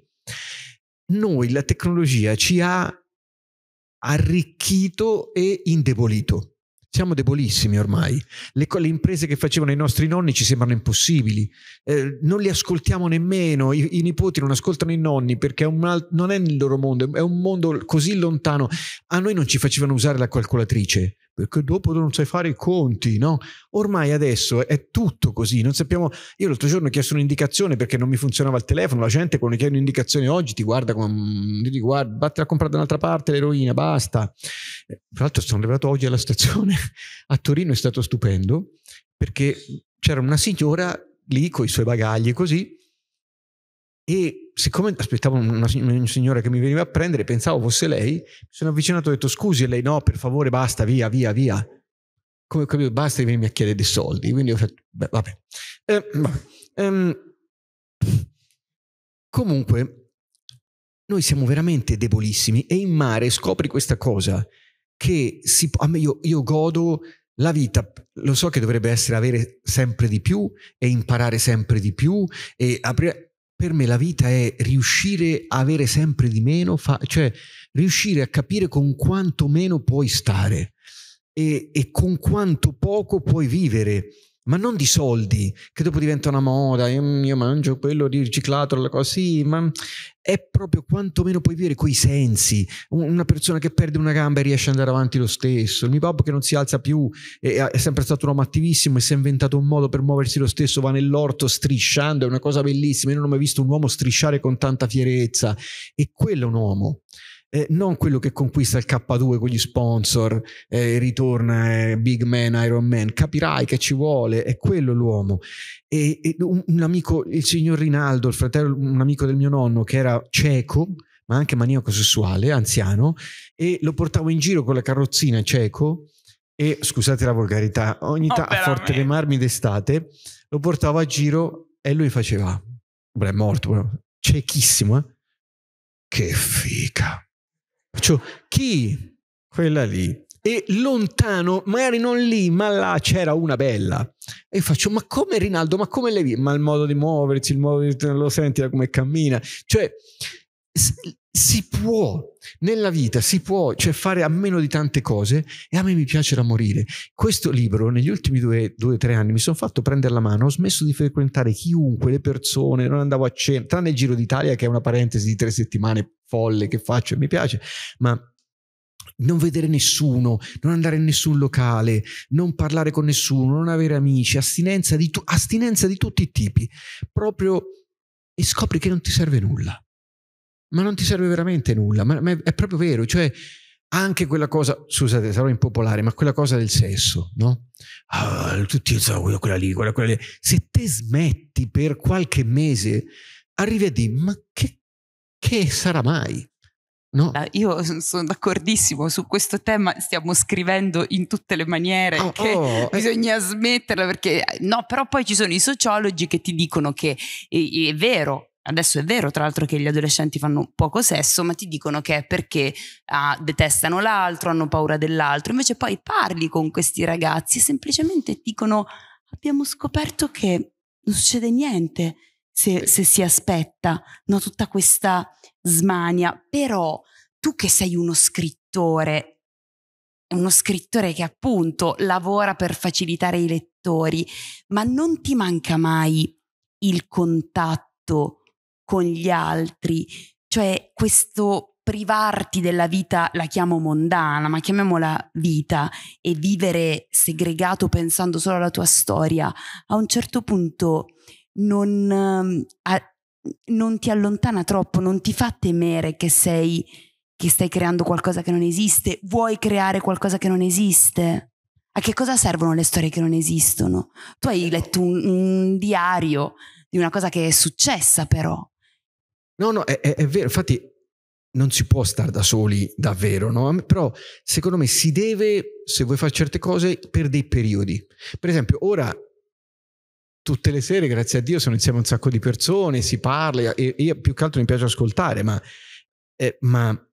Noi la tecnologia ci ha arricchito e indebolito siamo debolissimi ormai. Le, le, imprese che facevano i nostri nonni ci sembrano impossibili, eh, non li ascoltiamo nemmeno, I, i, nipoti non ascoltano i nonni perché è un, non è il loro mondo, è un mondo così lontano. A noi non ci facevano usare la calcolatrice, perché dopo non sai fare i conti, no? Ormai adesso è tutto così, non sappiamo... Io l'altro giorno ho chiesto un'indicazione perché non mi funzionava il telefono, la gente quando chiede un'indicazione oggi ti guarda come... ti guarda, vatti a comprare da un'altra parte l'eroina, basta. Eh, tra l'altro sono arrivato oggi alla stazione a Torino, è stato stupendo, perché c'era una signora lì con i suoi bagagli così e siccome aspettavo una, un signore che mi veniva a prendere, pensavo fosse lei, mi sono avvicinato e ho detto scusi, e lei no, per favore, basta, via, via, via. Come capito, basta di venirmi a chiedere dei soldi. Quindi ho fatto, beh, vabbè. Eh, vabbè. Ehm, comunque, noi siamo veramente debolissimi e in mare scopri questa cosa, che si, io, io godo la vita lo so che dovrebbe essere avere sempre di più e imparare sempre di più e aprire per me la vita è riuscire a avere sempre di meno, fa- cioè riuscire a capire con quanto meno puoi stare e, e con quanto poco puoi vivere ma non di soldi, che dopo diventa una moda, ehm, io, mangio quello di riciclato, la cosa, sì, ma è proprio quantomeno puoi vivere quei sensi, una persona che perde una gamba e riesce ad andare avanti lo stesso, il mio babbo che non si alza più, è sempre stato un uomo attivissimo e si è inventato un modo per muoversi lo stesso, va nell'orto strisciando, è una cosa bellissima, io non ho mai visto un uomo strisciare con tanta fierezza e quello è un uomo eh, non quello che conquista il K2 con gli sponsor, eh, ritorna eh, Big Man, Iron Man, capirai che ci vuole, è quello l'uomo. E, e un, un, amico, il signor Rinaldo, il fratello, un amico del mio nonno che era cieco, ma anche maniaco sessuale, anziano, e lo portavo in giro con la carrozzina cieco e, scusate la volgarità, ogni tanto oh, a forte marmi d'estate, lo portavo a giro e lui faceva, beh, è morto, ciechissimo, eh? che fica cioè, chi? Quella lì. E lontano, magari non lì, ma là c'era una bella. E faccio, ma come Rinaldo, ma come Levi? Ma il modo di muoversi, il modo di... lo senti da come cammina. Cioè, si può, nella vita si può, cioè fare a meno di tante cose e a me mi piace da morire. Questo libro negli ultimi due o tre anni mi sono fatto prendere la mano, ho smesso di frequentare chiunque, le persone, non andavo a cena, tranne il Giro d'Italia che è una parentesi di tre settimane folle che faccio e mi piace, ma non vedere nessuno, non andare in nessun locale, non parlare con nessuno, non avere amici, astinenza di, tu- astinenza di tutti i tipi, proprio e scopri che non ti serve nulla ma non ti serve veramente nulla, ma, ma è, è, proprio vero, cioè anche quella cosa, scusate, sarò impopolare, ma quella cosa del sesso, no? Ah, tutti so, quella lì, quella, quella lì. Se te smetti per qualche mese, arrivi a dire, ma che, che sarà mai? No. Ah, io sono d'accordissimo su questo tema, stiamo scrivendo in tutte le maniere oh, che oh, eh. bisogna eh. smetterla perché no, però poi ci sono i sociologi che ti dicono che è, è vero, Adesso è vero, tra l'altro, che gli adolescenti fanno poco sesso, ma ti dicono che è perché ah, detestano l'altro, hanno paura dell'altro. Invece poi parli con questi ragazzi e semplicemente dicono: Abbiamo scoperto che non succede niente se, se si aspetta, no? tutta questa smania. Però tu che sei uno scrittore uno scrittore che appunto lavora per facilitare i lettori, ma non ti manca mai il contatto con gli altri, cioè questo privarti della vita, la chiamo mondana, ma chiamiamola vita, e vivere segregato pensando solo alla tua storia, a un certo punto non, ehm, a, non ti allontana troppo, non ti fa temere che sei che stai creando qualcosa che non esiste, vuoi creare qualcosa che non esiste. A che cosa servono le storie che non esistono? Tu hai letto un, un diario di una cosa che è successa però. No, no, è, è, è vero, infatti non si può stare da soli davvero, no? però secondo me si deve, se vuoi fare certe cose, per dei periodi. Per esempio, ora tutte le sere, grazie a Dio, sono insieme a un sacco di persone, si parla e io più che altro mi piace ascoltare, ma, eh, ma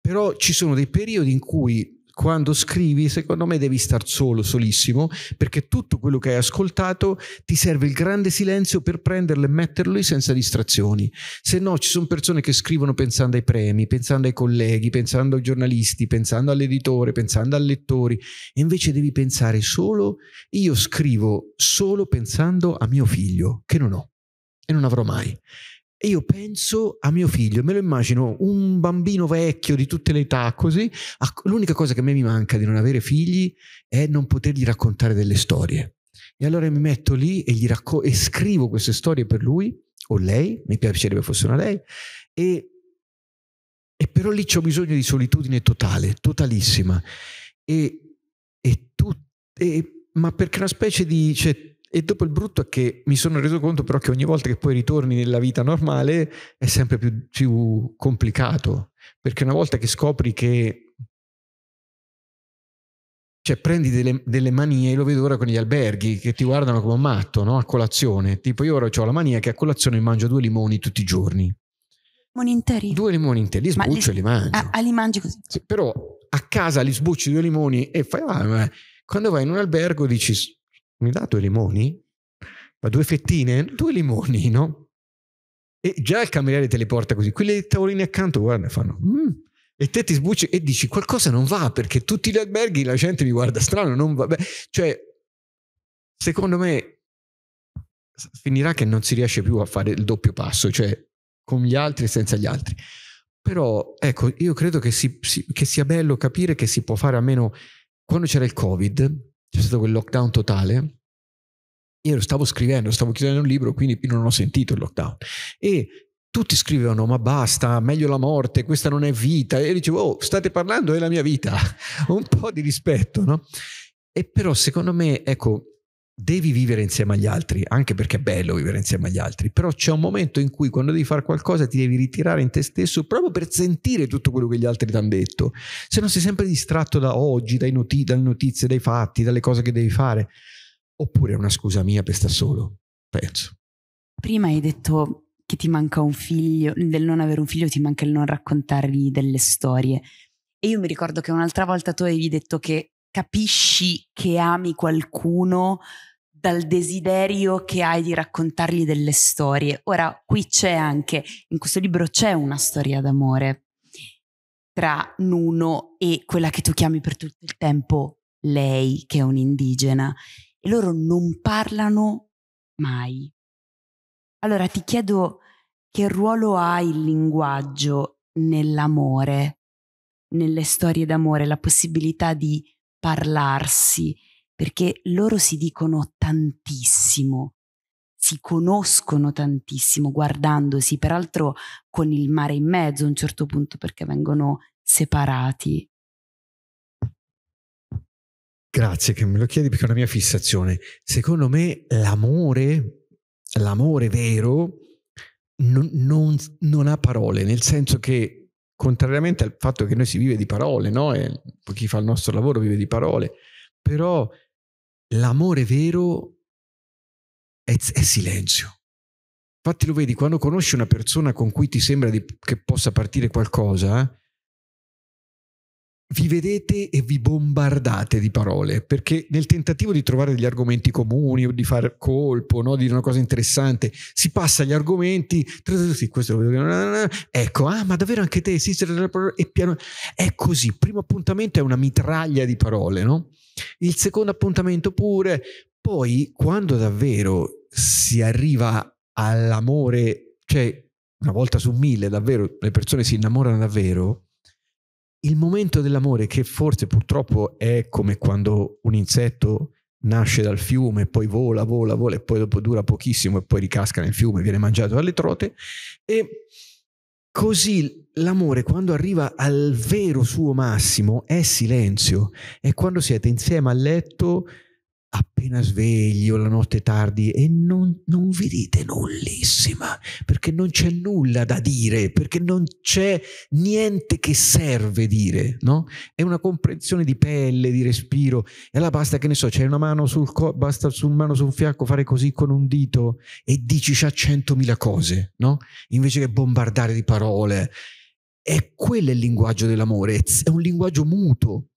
però ci sono dei periodi in cui quando scrivi, secondo me devi star solo, solissimo, perché tutto quello che hai ascoltato ti serve il grande silenzio per prenderlo e metterlo senza distrazioni. Se no, ci sono persone che scrivono pensando ai premi, pensando ai colleghi, pensando ai giornalisti, pensando all'editore, pensando ai lettori, e invece devi pensare solo. Io scrivo solo pensando a mio figlio, che non ho e non avrò mai. E io penso a mio figlio, me lo immagino un bambino vecchio di tutte le età, così. Ah, l'unica cosa che a me mi manca di non avere figli è non potergli raccontare delle storie. E allora mi metto lì e, gli racco- e scrivo queste storie per lui o lei, mi piacerebbe fosse una lei, e, e però lì ho bisogno di solitudine totale, totalissima. E, e, tu, e ma perché una specie di... Cioè, e dopo il brutto è che mi sono reso conto però che ogni volta che poi ritorni nella vita normale è sempre più, più complicato, perché una volta che scopri che cioè prendi delle, delle, manie, lo vedo ora con gli alberghi che ti guardano come un matto no? a colazione, tipo io ora ho la mania che a colazione mangio due limoni tutti i giorni. Limoni interi? Due limoni interi, li sbuccio e li mangio. Ah, ah, li mangi così? Sì, però a casa li sbucci due limoni e fai... Ah, quando vai in un albergo dici mi dà due limoni? Ma due fettine? Due limoni, no? E già il cameriere te le porta così. Quelle tavoline accanto, guarda, fanno... Mm. E te ti sbucci e dici qualcosa non va perché tutti gli alberghi la gente mi guarda strano, non va bene. Cioè, secondo me finirà che non si riesce più a fare il doppio passo, cioè con gli altri e senza gli altri. Però ecco, io credo che, si, si, che sia bello capire che si può fare a meno... Quando c'era il Covid, c'è stato quel lockdown totale, io stavo scrivendo, stavo chiudendo un libro, quindi non ho sentito il lockdown. E tutti scrivevano ma basta, meglio la morte, questa non è vita. E io dicevo, oh, state parlando della mia vita, un po' di rispetto, no? E però secondo me, ecco, devi vivere insieme agli altri, anche perché è bello vivere insieme agli altri, però c'è un momento in cui quando devi fare qualcosa ti devi ritirare in te stesso proprio per sentire tutto quello che gli altri ti hanno detto, se non sei sempre distratto da oggi, noti- dalle notizie, dai fatti, dalle cose che devi fare, oppure è una scusa mia per stare solo, penso. Prima hai detto che ti manca un figlio, del non avere un figlio ti manca il non raccontargli delle storie. E io mi ricordo che un'altra volta tu avevi detto che capisci che ami qualcuno dal desiderio che hai di raccontargli delle storie. Ora, qui c'è anche, in questo libro c'è una storia d'amore tra Nuno e quella che tu chiami per tutto il tempo lei, che è un'indigena, e loro non parlano mai. Allora ti chiedo che ruolo ha il linguaggio nell'amore, nelle storie d'amore, la possibilità di parlarsi, perché loro si dicono tantissimo, si conoscono tantissimo guardandosi, peraltro con il mare in mezzo a un certo punto perché vengono separati. Grazie che me lo chiedi perché è una mia fissazione. Secondo me l'amore, l'amore vero, non, non, non ha parole, nel senso che contrariamente al fatto che noi si vive di parole, no? E chi fa il nostro lavoro vive di parole, però l'amore vero è, è silenzio. Infatti lo vedi, quando conosci una persona con cui ti sembra di, che possa partire qualcosa, eh, vi vedete e vi bombardate di parole, perché nel tentativo di trovare degli argomenti comuni o di far colpo, no? di dire una cosa interessante, si passa agli argomenti, sì, questo ecco, ah, ma davvero anche te esiste e piano è così, il primo appuntamento è una mitraglia di parole, no? Il secondo appuntamento pure, poi quando davvero si arriva all'amore, cioè una volta su mille davvero le persone si innamorano davvero, il momento dell'amore, che forse purtroppo è come quando un insetto nasce dal fiume, poi vola, vola, vola e poi dopo dura pochissimo e poi ricasca nel fiume, viene mangiato dalle trote. E così l'amore quando arriva al vero suo massimo è silenzio, è quando siete insieme a letto appena svegli o la notte tardi e non, non vi dite nullissima perché non c'è nulla da dire, perché non c'è niente che serve dire, no? È una comprensione di pelle, di respiro e allora basta che ne so, c'è una mano sul, co- basta su mano sul fianco fare così con un dito e dici c'ha centomila cose, no? Invece che bombardare di parole. E quello è il linguaggio dell'amore, è un linguaggio muto.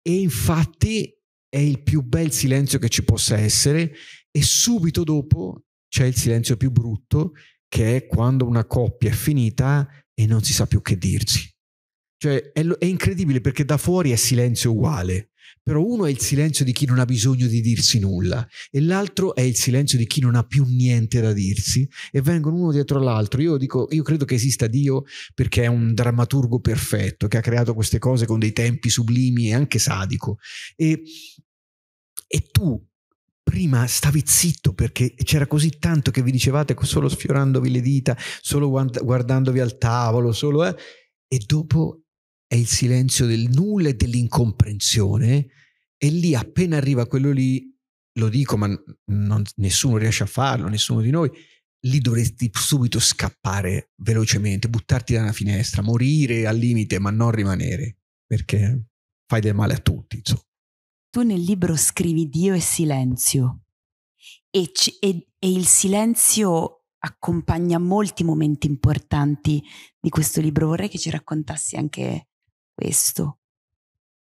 E infatti è il più bel silenzio che ci possa essere e subito dopo c'è il silenzio più brutto che è quando una coppia è finita e non si sa più che dirsi. Cioè è, è incredibile perché da fuori è silenzio uguale, però uno è il silenzio di chi non ha bisogno di dirsi nulla e l'altro è il silenzio di chi non ha più niente da dirsi e vengono uno dietro l'altro. Io, dico, io credo che esista Dio perché è un drammaturgo perfetto che ha creato queste cose con dei tempi sublimi e anche sadico. E, e tu prima stavi zitto perché c'era così tanto che vi dicevate solo sfiorandovi le dita, solo guardandovi al tavolo, solo, eh? e dopo è il silenzio del nulla e dell'incomprensione e lì appena arriva quello lì, lo dico, ma non, nessuno riesce a farlo, nessuno di noi, lì dovresti subito scappare velocemente, buttarti da una finestra, morire al limite, ma non rimanere, perché fai del male a tutti. Insomma. Tu nel libro scrivi Dio e silenzio e, c- e, e il silenzio accompagna molti momenti importanti di questo libro. Vorrei che ci raccontassi anche questo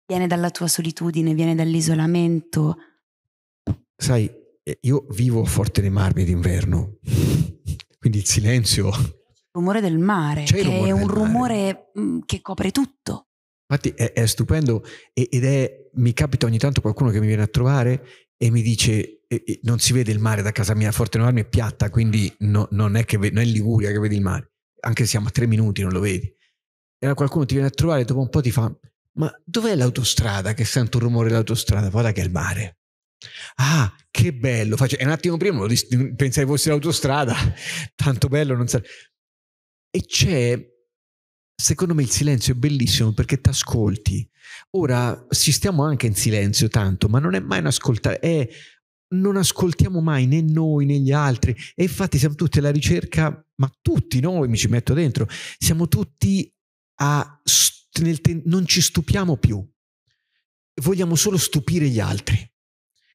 viene dalla tua solitudine, viene dall'isolamento. Sai, io vivo a Forte dei Marmi d'inverno, quindi il silenzio... Il rumore del mare, C'è che è un rumore mare. Mm, che copre tutto. Infatti è, è stupendo ed è, mi capita ogni tanto qualcuno che mi viene a trovare e mi dice non si vede il mare da casa mia, Forte marmi è piatta, quindi no, non, è che non è Liguria che vedi il mare, anche se siamo a tre minuti non lo vedi. E allora qualcuno ti viene a trovare e dopo un po' ti fa, ma dov'è l'autostrada? Che sento un rumore dell'autostrada, guarda che è il mare. Ah, che bello! Faccio, e un attimo prima pensavo fosse l'autostrada, tanto bello, non sa. E c'è, secondo me, il silenzio è bellissimo perché ti ascolti. Ora ci stiamo anche in silenzio tanto, ma non è mai un ascoltare, è non ascoltiamo mai né noi né gli altri. E infatti siamo tutti alla ricerca, ma tutti noi, mi ci metto dentro, siamo tutti a studiare ten- non ci stupiamo più, vogliamo solo stupire gli altri.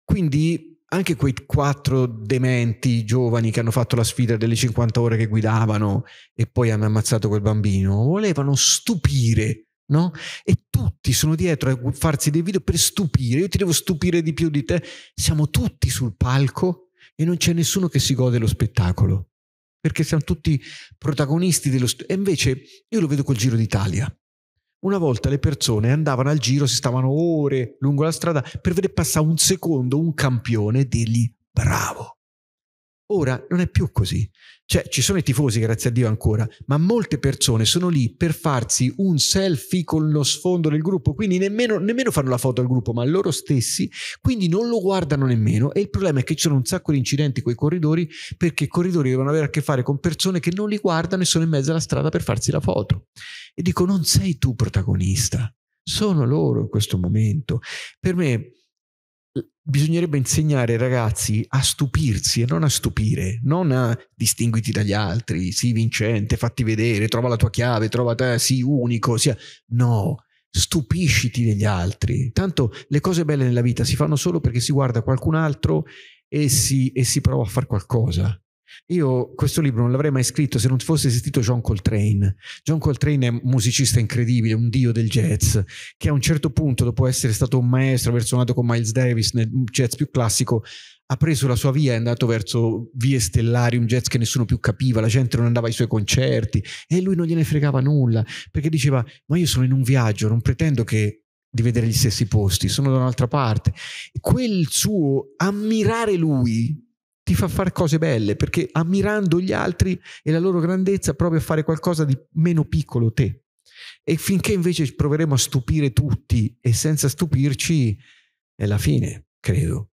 Quindi anche quei quattro dementi giovani che hanno fatto la sfida delle 50 ore che guidavano e poi hanno ammazzato quel bambino, volevano stupire, no? E tutti sono dietro a farsi dei video per stupire, io ti devo stupire di più di te, siamo tutti sul palco e non c'è nessuno che si gode lo spettacolo, perché siamo tutti protagonisti dello spettacolo. E invece io lo vedo col Giro d'Italia. Una volta le persone andavano al giro, si stavano ore lungo la strada per vedere passare un secondo un campione e dirgli bravo. Ora non è più così. Cioè, ci sono i tifosi, grazie a Dio ancora, ma molte persone sono lì per farsi un selfie con lo sfondo del gruppo, quindi nemmeno, nemmeno, fanno la foto al gruppo, ma loro stessi, quindi non lo guardano nemmeno. E il problema è che ci sono un sacco di incidenti con i corridori, perché i corridori devono avere a che fare con persone che non li guardano e sono in mezzo alla strada per farsi la foto. E dico, non sei tu protagonista, sono loro in questo momento. Per me bisognerebbe insegnare ai ragazzi a stupirsi e non a stupire, non a distinguiti dagli altri, sii vincente, fatti vedere, trova la tua chiave, trova te, sii unico, sia... no, stupisciti degli altri. Tanto le cose belle nella vita si fanno solo perché si guarda qualcun altro e si, e si prova a fare qualcosa. Io questo libro non l'avrei mai scritto se non fosse esistito John Coltrane. John Coltrane è un musicista incredibile, un dio del jazz, che a un certo punto, dopo essere stato un maestro, aver suonato con Miles Davis nel jazz più classico, ha preso la sua via, è andato verso vie stellari, un jazz che nessuno più capiva, la gente non andava ai suoi concerti e lui non gliene fregava nulla, perché diceva ma io sono in un viaggio, non pretendo che di vedere gli stessi posti, sono da un'altra parte. Quel suo ammirare lui ti fa fare cose belle, perché ammirando gli altri e la loro grandezza provi a fare qualcosa di meno piccolo te. E finché invece proveremo a stupire tutti e senza stupirci, è la fine, credo.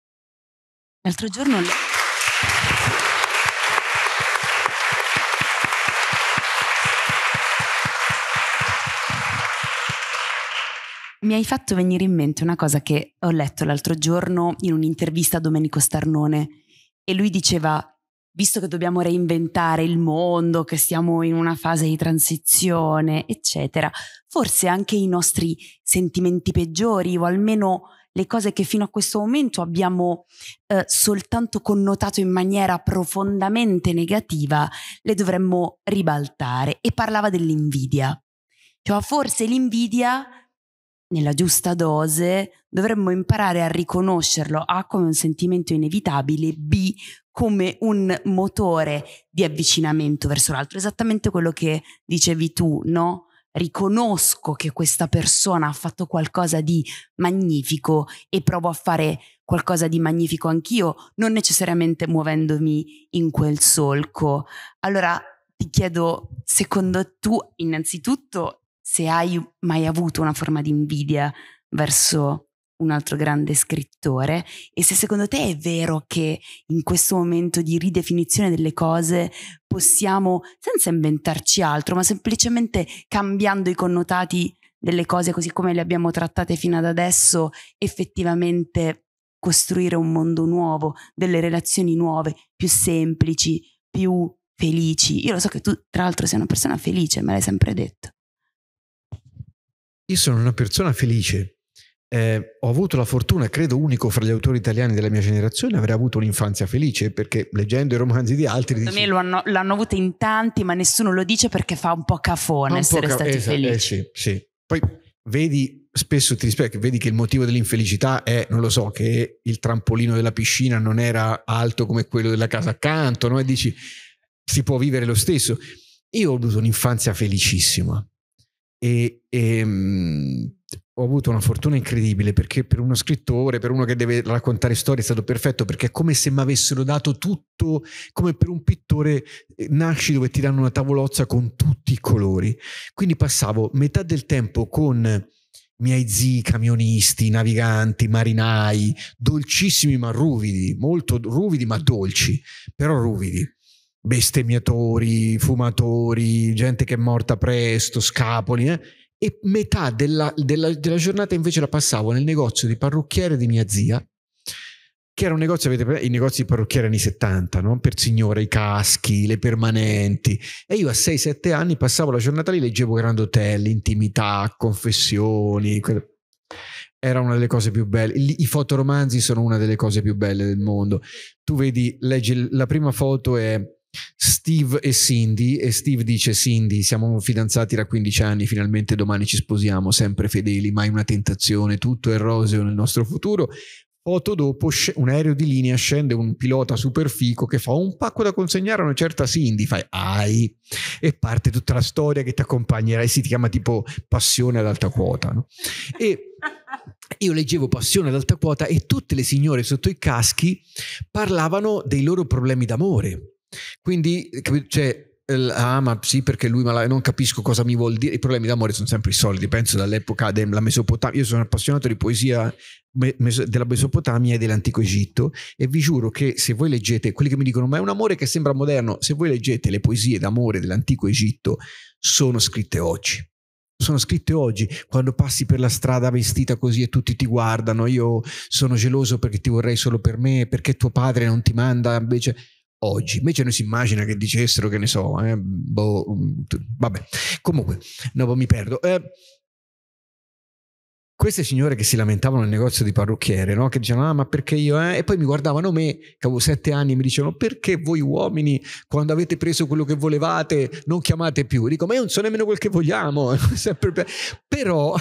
L'altro giorno... Mi hai fatto venire in mente una cosa che ho letto l'altro giorno in un'intervista a Domenico Starnone e lui diceva, visto che dobbiamo reinventare il mondo, che siamo in una fase di transizione, eccetera, forse anche i nostri sentimenti peggiori o almeno le cose che fino a questo momento abbiamo eh, soltanto connotato in maniera profondamente negativa, le dovremmo ribaltare. E parlava dell'invidia. Cioè, forse l'invidia nella giusta dose, dovremmo imparare a riconoscerlo A come un sentimento inevitabile, B come un motore di avvicinamento verso l'altro, esattamente quello che dicevi tu, no? Riconosco che questa persona ha fatto qualcosa di magnifico e provo a fare qualcosa di magnifico anch'io, non necessariamente muovendomi in quel solco. Allora ti chiedo, secondo tu, innanzitutto, se hai mai avuto una forma di invidia verso un altro grande scrittore e se secondo te è vero che in questo momento di ridefinizione delle cose possiamo, senza inventarci altro, ma semplicemente cambiando i connotati delle cose così come le abbiamo trattate fino ad adesso, effettivamente costruire un mondo nuovo, delle relazioni nuove, più semplici, più felici. Io lo so che tu, tra l'altro, sei una persona felice, me l'hai sempre detto. Io sono una persona felice. Eh, ho avuto la fortuna, credo unico fra gli autori italiani della mia generazione, avrei avuto un'infanzia felice perché leggendo i romanzi di altri... Secondo dici, me hanno, l'hanno avuta in tanti, ma nessuno lo dice perché fa un po' cafone un essere po ca- stati esa, felici. Eh, sì, sì. Poi vedi, spesso ti rispecchi, vedi che il motivo dell'infelicità è, non lo so, che il trampolino della piscina non era alto come quello della casa accanto, no? E dici, si può vivere lo stesso. Io ho avuto un'infanzia felicissima, e, e ehm, mh, ho avuto una fortuna incredibile perché per uno scrittore, per uno che deve raccontare storie è stato perfetto perché è come se mi avessero dato tutto, come per un pittore eh, nasci dove ti danno una tavolozza con tutti i colori. Quindi passavo metà del tempo con miei zii, camionisti, naviganti, marinai, dolcissimi ma ruvidi, molto ruvidi ma dolci, però ruvidi bestemmiatori, fumatori, gente che è morta presto, scapoli, eh? e metà della, della, della, giornata invece la passavo nel negozio di parrucchiere di mia zia, che era un negozio, avete i negozi di parrucchiere anni 70, no? per signore, i caschi, le permanenti, e io a 6-7 anni passavo la giornata lì, leggevo Grand Hotel, Intimità, Confessioni, que- era una delle cose più belle. I fotoromanzi sono una delle cose più belle del mondo. Tu vedi, leggi la prima foto è Steve e Cindy e Steve dice Cindy siamo fidanzati da 15 anni finalmente domani ci sposiamo sempre fedeli mai una tentazione tutto è roseo nel nostro futuro Foto dopo un aereo di linea scende un pilota superfico che fa un pacco da consegnare a una certa Cindy, fai ai e parte tutta la storia che ti accompagnerà e si chiama tipo Passione ad alta quota. No? E io leggevo Passione ad alta quota e tutte le signore sotto i caschi parlavano dei loro problemi d'amore quindi, cioè, ah ma sì perché lui ma la, non capisco cosa mi vuol dire i problemi d'amore sono sempre i soliti penso dall'epoca della Mesopotamia io sono appassionato di poesia della Mesopotamia e dell'antico Egitto e vi giuro che se voi leggete quelli che mi dicono ma è un amore che sembra moderno se voi leggete le poesie d'amore dell'antico Egitto sono scritte oggi sono scritte oggi, quando passi per la strada vestita così e tutti ti guardano, io sono geloso perché ti vorrei solo per me, perché tuo padre non ti manda, invece oggi. Invece non si immagina che dicessero che ne so, eh, boh, mm, vabbè. Comunque, no, mi perdo. Eh, queste signore che si lamentavano nel negozio di parrucchiere, no? che dicevano, ah ma perché io? Eh? E poi mi guardavano me, che avevo sette anni, e mi dicevano, perché voi uomini, quando avete preso quello che volevate, non chiamate più? Dico, ma io non so nemmeno quel che vogliamo. Però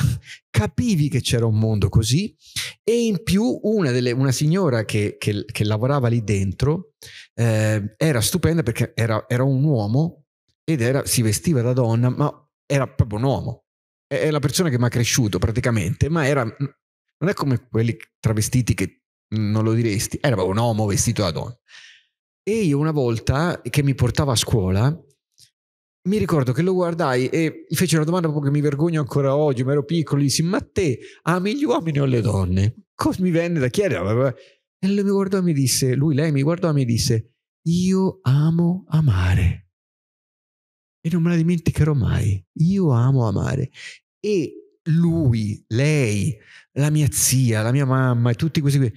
capivi che c'era un mondo così e in più una, delle, una signora che, che, che, lavorava lì dentro eh, era stupenda perché era, era un uomo ed era, si vestiva da donna, ma era proprio un uomo è la persona che mi ha cresciuto praticamente, ma era, mm, non è come quelli travestiti che non lo diresti, era un uomo vestito da donna. E io una volta che mi portava a scuola, mi ricordo che lo guardai e gli fece una domanda proprio che mi vergogno ancora oggi, ma ero piccolo, gli dissi, ma te ami gli uomini o le donne? Cosa mi venne da chiedere? E lui mi guardò e mi disse, lui, lei mi guardò e mi disse, io amo amare e non me la dimenticherò mai. Io amo amare e lui, lei, la mia zia, la mia mamma e tutti questi qui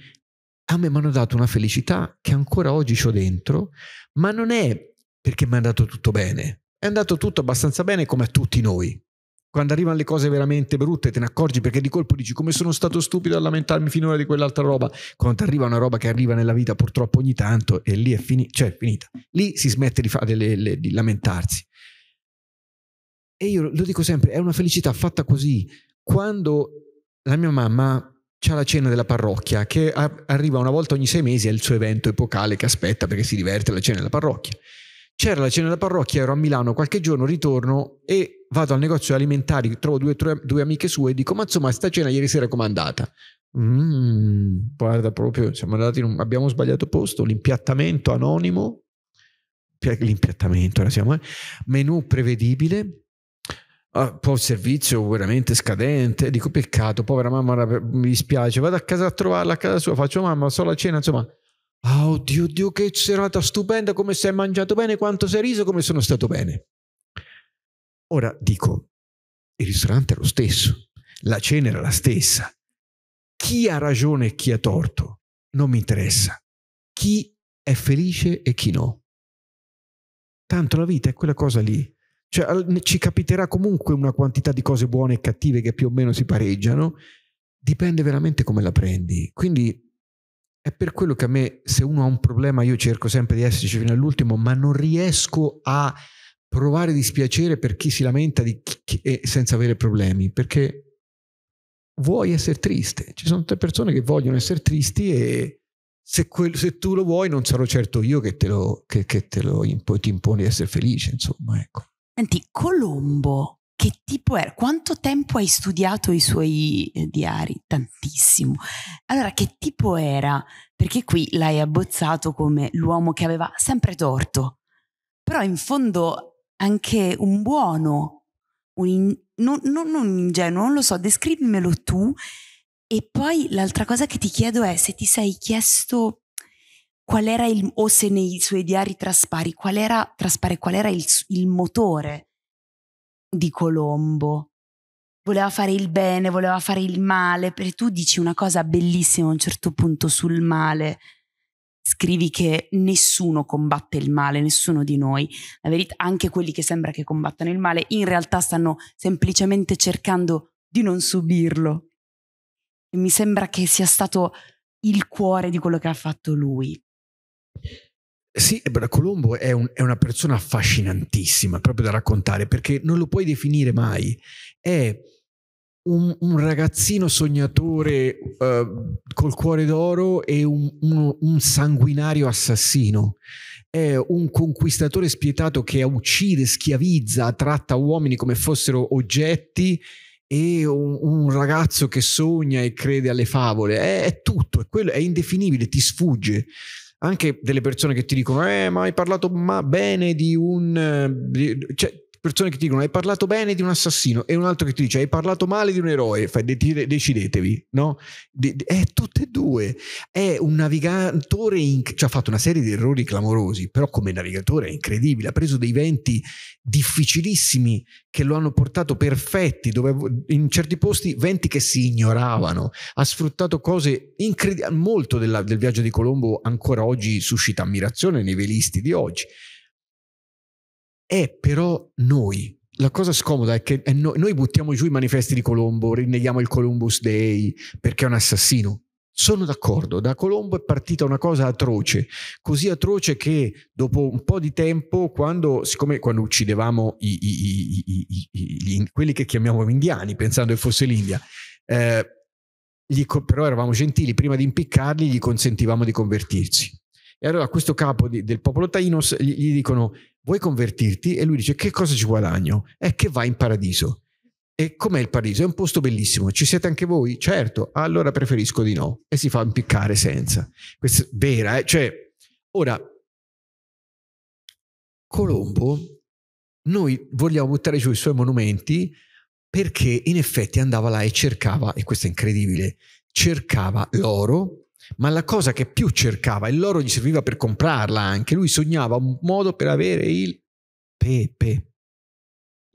a me mi hanno dato una felicità che ancora oggi ho dentro, ma non è perché mi è andato tutto bene. È andato tutto abbastanza bene come a tutti noi. Quando arrivano le cose veramente brutte te ne accorgi perché di colpo dici come sono stato stupido a lamentarmi finora di quell'altra roba. Quando arriva una roba che arriva nella vita purtroppo ogni tanto e lì è, fini- cioè, è finita. Lì si smette di, fa- di lamentarsi. E io lo dico sempre, è una felicità fatta così. Quando la mia mamma c'ha la cena della parrocchia che a- arriva una volta ogni sei mesi, è il suo evento epocale che aspetta perché si diverte alla cena della parrocchia. C'era la cena della parrocchia, ero a Milano qualche giorno, ritorno e vado al negozio alimentari, trovo due, tre, due amiche sue e dico, ma insomma, sta cena ieri sera com'è andata? Mm, guarda proprio, siamo andati in un, abbiamo sbagliato posto, l'impiattamento anonimo, l'impiattamento, ora siamo, eh? menù prevedibile, Ah, poi servizio veramente scadente, dico peccato, povera mamma, mi dispiace, vado a casa a trovarla, a casa sua, faccio mamma, solo a cena, insomma, oh ah, Dio, Dio, che serata stupenda, come sei mangiato bene, quanto sei riso, come sono stato bene. Ora dico, il ristorante è lo stesso, la cena era la stessa, chi ha ragione e chi ha torto, non mi interessa, chi è felice e chi no. Tanto la vita è quella cosa lì cioè, ci capiterà comunque una quantità di cose buone e cattive che più o meno si pareggiano. Dipende veramente come la prendi. Quindi è per quello che a me, se uno ha un problema, io cerco sempre di esserci fino all'ultimo, ma non riesco a provare dispiacere per chi si lamenta chi, chi, senza avere problemi, perché vuoi essere triste. Ci sono tante persone che vogliono essere tristi e se, quel, se tu lo vuoi non sarò certo io che te lo, che, che te lo impo, ti imponi di essere felice, insomma, ecco. Senti, Colombo, che tipo era? Quanto tempo hai studiato i suoi eh, diari? Tantissimo. Allora, che tipo era? Perché qui l'hai abbozzato come l'uomo che aveva sempre torto, però in fondo anche un buono, un in, non, non, non ingenuo, non lo so, descrivimelo tu. E poi l'altra cosa che ti chiedo è se ti sei chiesto qual era il, o se nei suoi diari traspari, qual era, traspare qual era il, il motore di Colombo. Voleva fare il bene, voleva fare il male, perché tu dici una cosa bellissima a un certo punto sul male, scrivi che nessuno combatte il male, nessuno di noi, la verità, anche quelli che sembra che combattano il male, in realtà stanno semplicemente cercando di non subirlo. E mi sembra che sia stato il cuore di quello che ha fatto lui. Sì, Colombo è, un, è, una persona affascinantissima, proprio da raccontare, perché non lo puoi definire mai. È un, un ragazzino sognatore uh, col cuore d'oro e un, un, sanguinario assassino. È un conquistatore spietato che uccide, schiavizza, tratta uomini come fossero oggetti e un, ragazzo che sogna e crede alle favole. È, è tutto, è, quello, è indefinibile, ti sfugge anche delle persone che ti dicono eh ma hai parlato ma bene di un... Eh, cioè, persone che ti dicono hai parlato bene di un assassino e un altro che ti dice hai parlato male di un eroe, fai, de- decidetevi, no? De- de- è eh, tutte e due, è un navigatore, inc- cioè ha fatto una serie di errori clamorosi, però come navigatore è incredibile, ha preso dei venti difficilissimi che lo hanno portato perfetti, dove in certi posti venti che si ignoravano, ha sfruttato cose incredibili, molto della, del viaggio di Colombo ancora oggi suscita ammirazione nei velisti di oggi è però noi. La cosa scomoda è che no, noi buttiamo giù i manifesti di Colombo, rinneghiamo il Columbus Day perché è un assassino. Sono d'accordo, da Colombo è partita una cosa atroce, così atroce che dopo un po' di tempo, quando, siccome quando uccidevamo i, i, i, quelli che chiamiamo indiani, pensando che fosse l'India, eh, gli, però eravamo gentili, prima di impiccarli gli consentivamo di convertirsi. E allora a questo capo di, del popolo Tainos gli, gli dicono vuoi convertirti? E lui dice che cosa ci guadagno? È che vai in paradiso. E com'è il paradiso? È un posto bellissimo. Ci siete anche voi? Certo. Allora preferisco di no. E si fa impiccare senza. Questa è vera, eh? Cioè, ora, Colombo, noi vogliamo buttare giù i suoi monumenti perché in effetti andava là e cercava, e questo è incredibile, cercava l'oro ma la cosa che più cercava, e l'oro gli serviva per comprarla anche, lui sognava un modo per avere il pepe.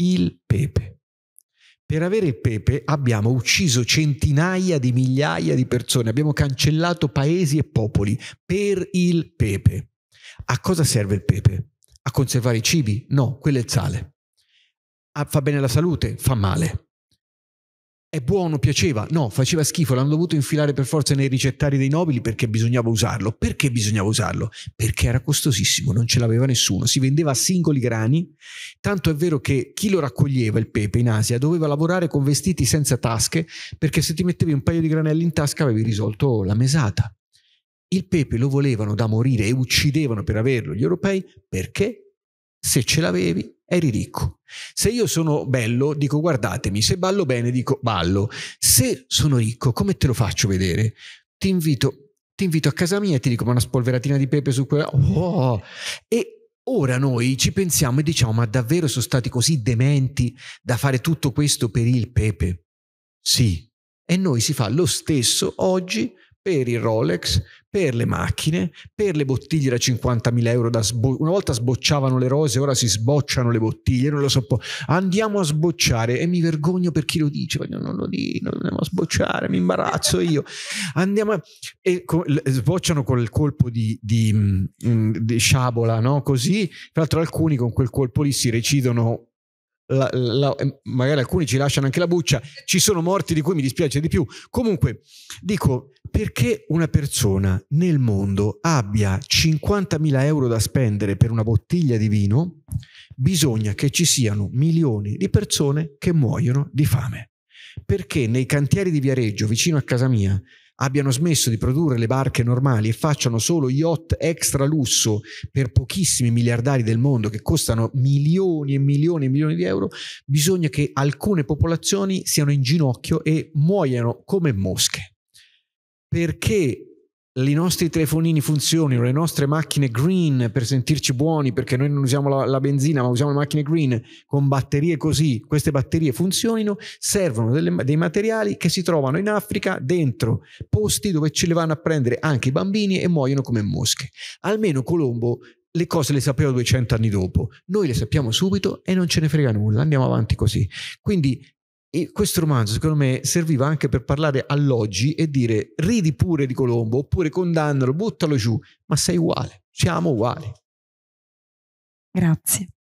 Il pepe. Per avere il pepe abbiamo ucciso centinaia di migliaia di persone, abbiamo cancellato paesi e popoli per il pepe. A cosa serve il pepe? A conservare i cibi? No, quello è il sale. A, fa bene alla salute? Fa male è buono, piaceva, no, faceva schifo, l'hanno dovuto infilare per forza nei ricettari dei nobili perché bisognava usarlo. Perché bisognava usarlo? Perché era costosissimo, non ce l'aveva nessuno, si vendeva a singoli grani, tanto è vero che chi lo raccoglieva il pepe in Asia doveva lavorare con vestiti senza tasche perché se ti mettevi un paio di granelli in tasca avevi risolto la mesata. Il pepe lo volevano da morire e uccidevano per averlo gli europei perché se ce l'avevi eri ricco. Se io sono bello, dico guardatemi, se ballo bene, dico ballo. Se sono ricco, come te lo faccio vedere? Ti invito, ti invito a casa mia e ti dico una spolveratina di pepe su quella... Oh! E Ora noi ci pensiamo e diciamo, ma davvero sono stati così dementi da fare tutto questo per il pepe? Sì. E noi si fa lo stesso oggi per i Rolex, per le macchine, per le bottiglie da 50.000 euro. Da sbo- una volta sbocciavano le rose, ora si sbocciano le bottiglie, non lo so. Po- Andiamo a sbocciare e mi vergogno per chi lo dice, voglio non lo dire, non andiamo a sbocciare, mi imbarazzo io. Andiamo a- e co- sbocciano col colpo di, di, di, mm, di sciabola, no? Così, tra l'altro alcuni con quel colpo lì si recidono la, la, magari alcuni ci lasciano anche la buccia, ci sono morti di cui mi dispiace di più. Comunque, dico, perché una persona nel mondo abbia 50.000 euro da spendere per una bottiglia di vino, bisogna che ci siano milioni di persone che muoiono di fame. Perché nei cantieri di Viareggio, vicino a casa mia, abbiano smesso di produrre le barche normali e facciano solo yacht extra lusso per pochissimi miliardari del mondo che costano milioni e milioni e milioni di euro, bisogna che alcune popolazioni siano in ginocchio e muoiano come mosche perché i nostri telefonini funzionino, le nostre macchine green per sentirci buoni, perché noi non usiamo la, la, benzina ma usiamo le macchine green con batterie così, queste batterie funzionino, servono delle, dei materiali che si trovano in Africa dentro posti dove ce le vanno a prendere anche i bambini e muoiono come mosche. Almeno Colombo le cose le sapeva 200 anni dopo, noi le sappiamo subito e non ce ne frega nulla, andiamo avanti così. Quindi e questo romanzo, secondo me, serviva anche per parlare all'oggi e dire ridi pure di Colombo, oppure condannalo, buttalo giù, ma sei uguale, siamo uguali. Grazie.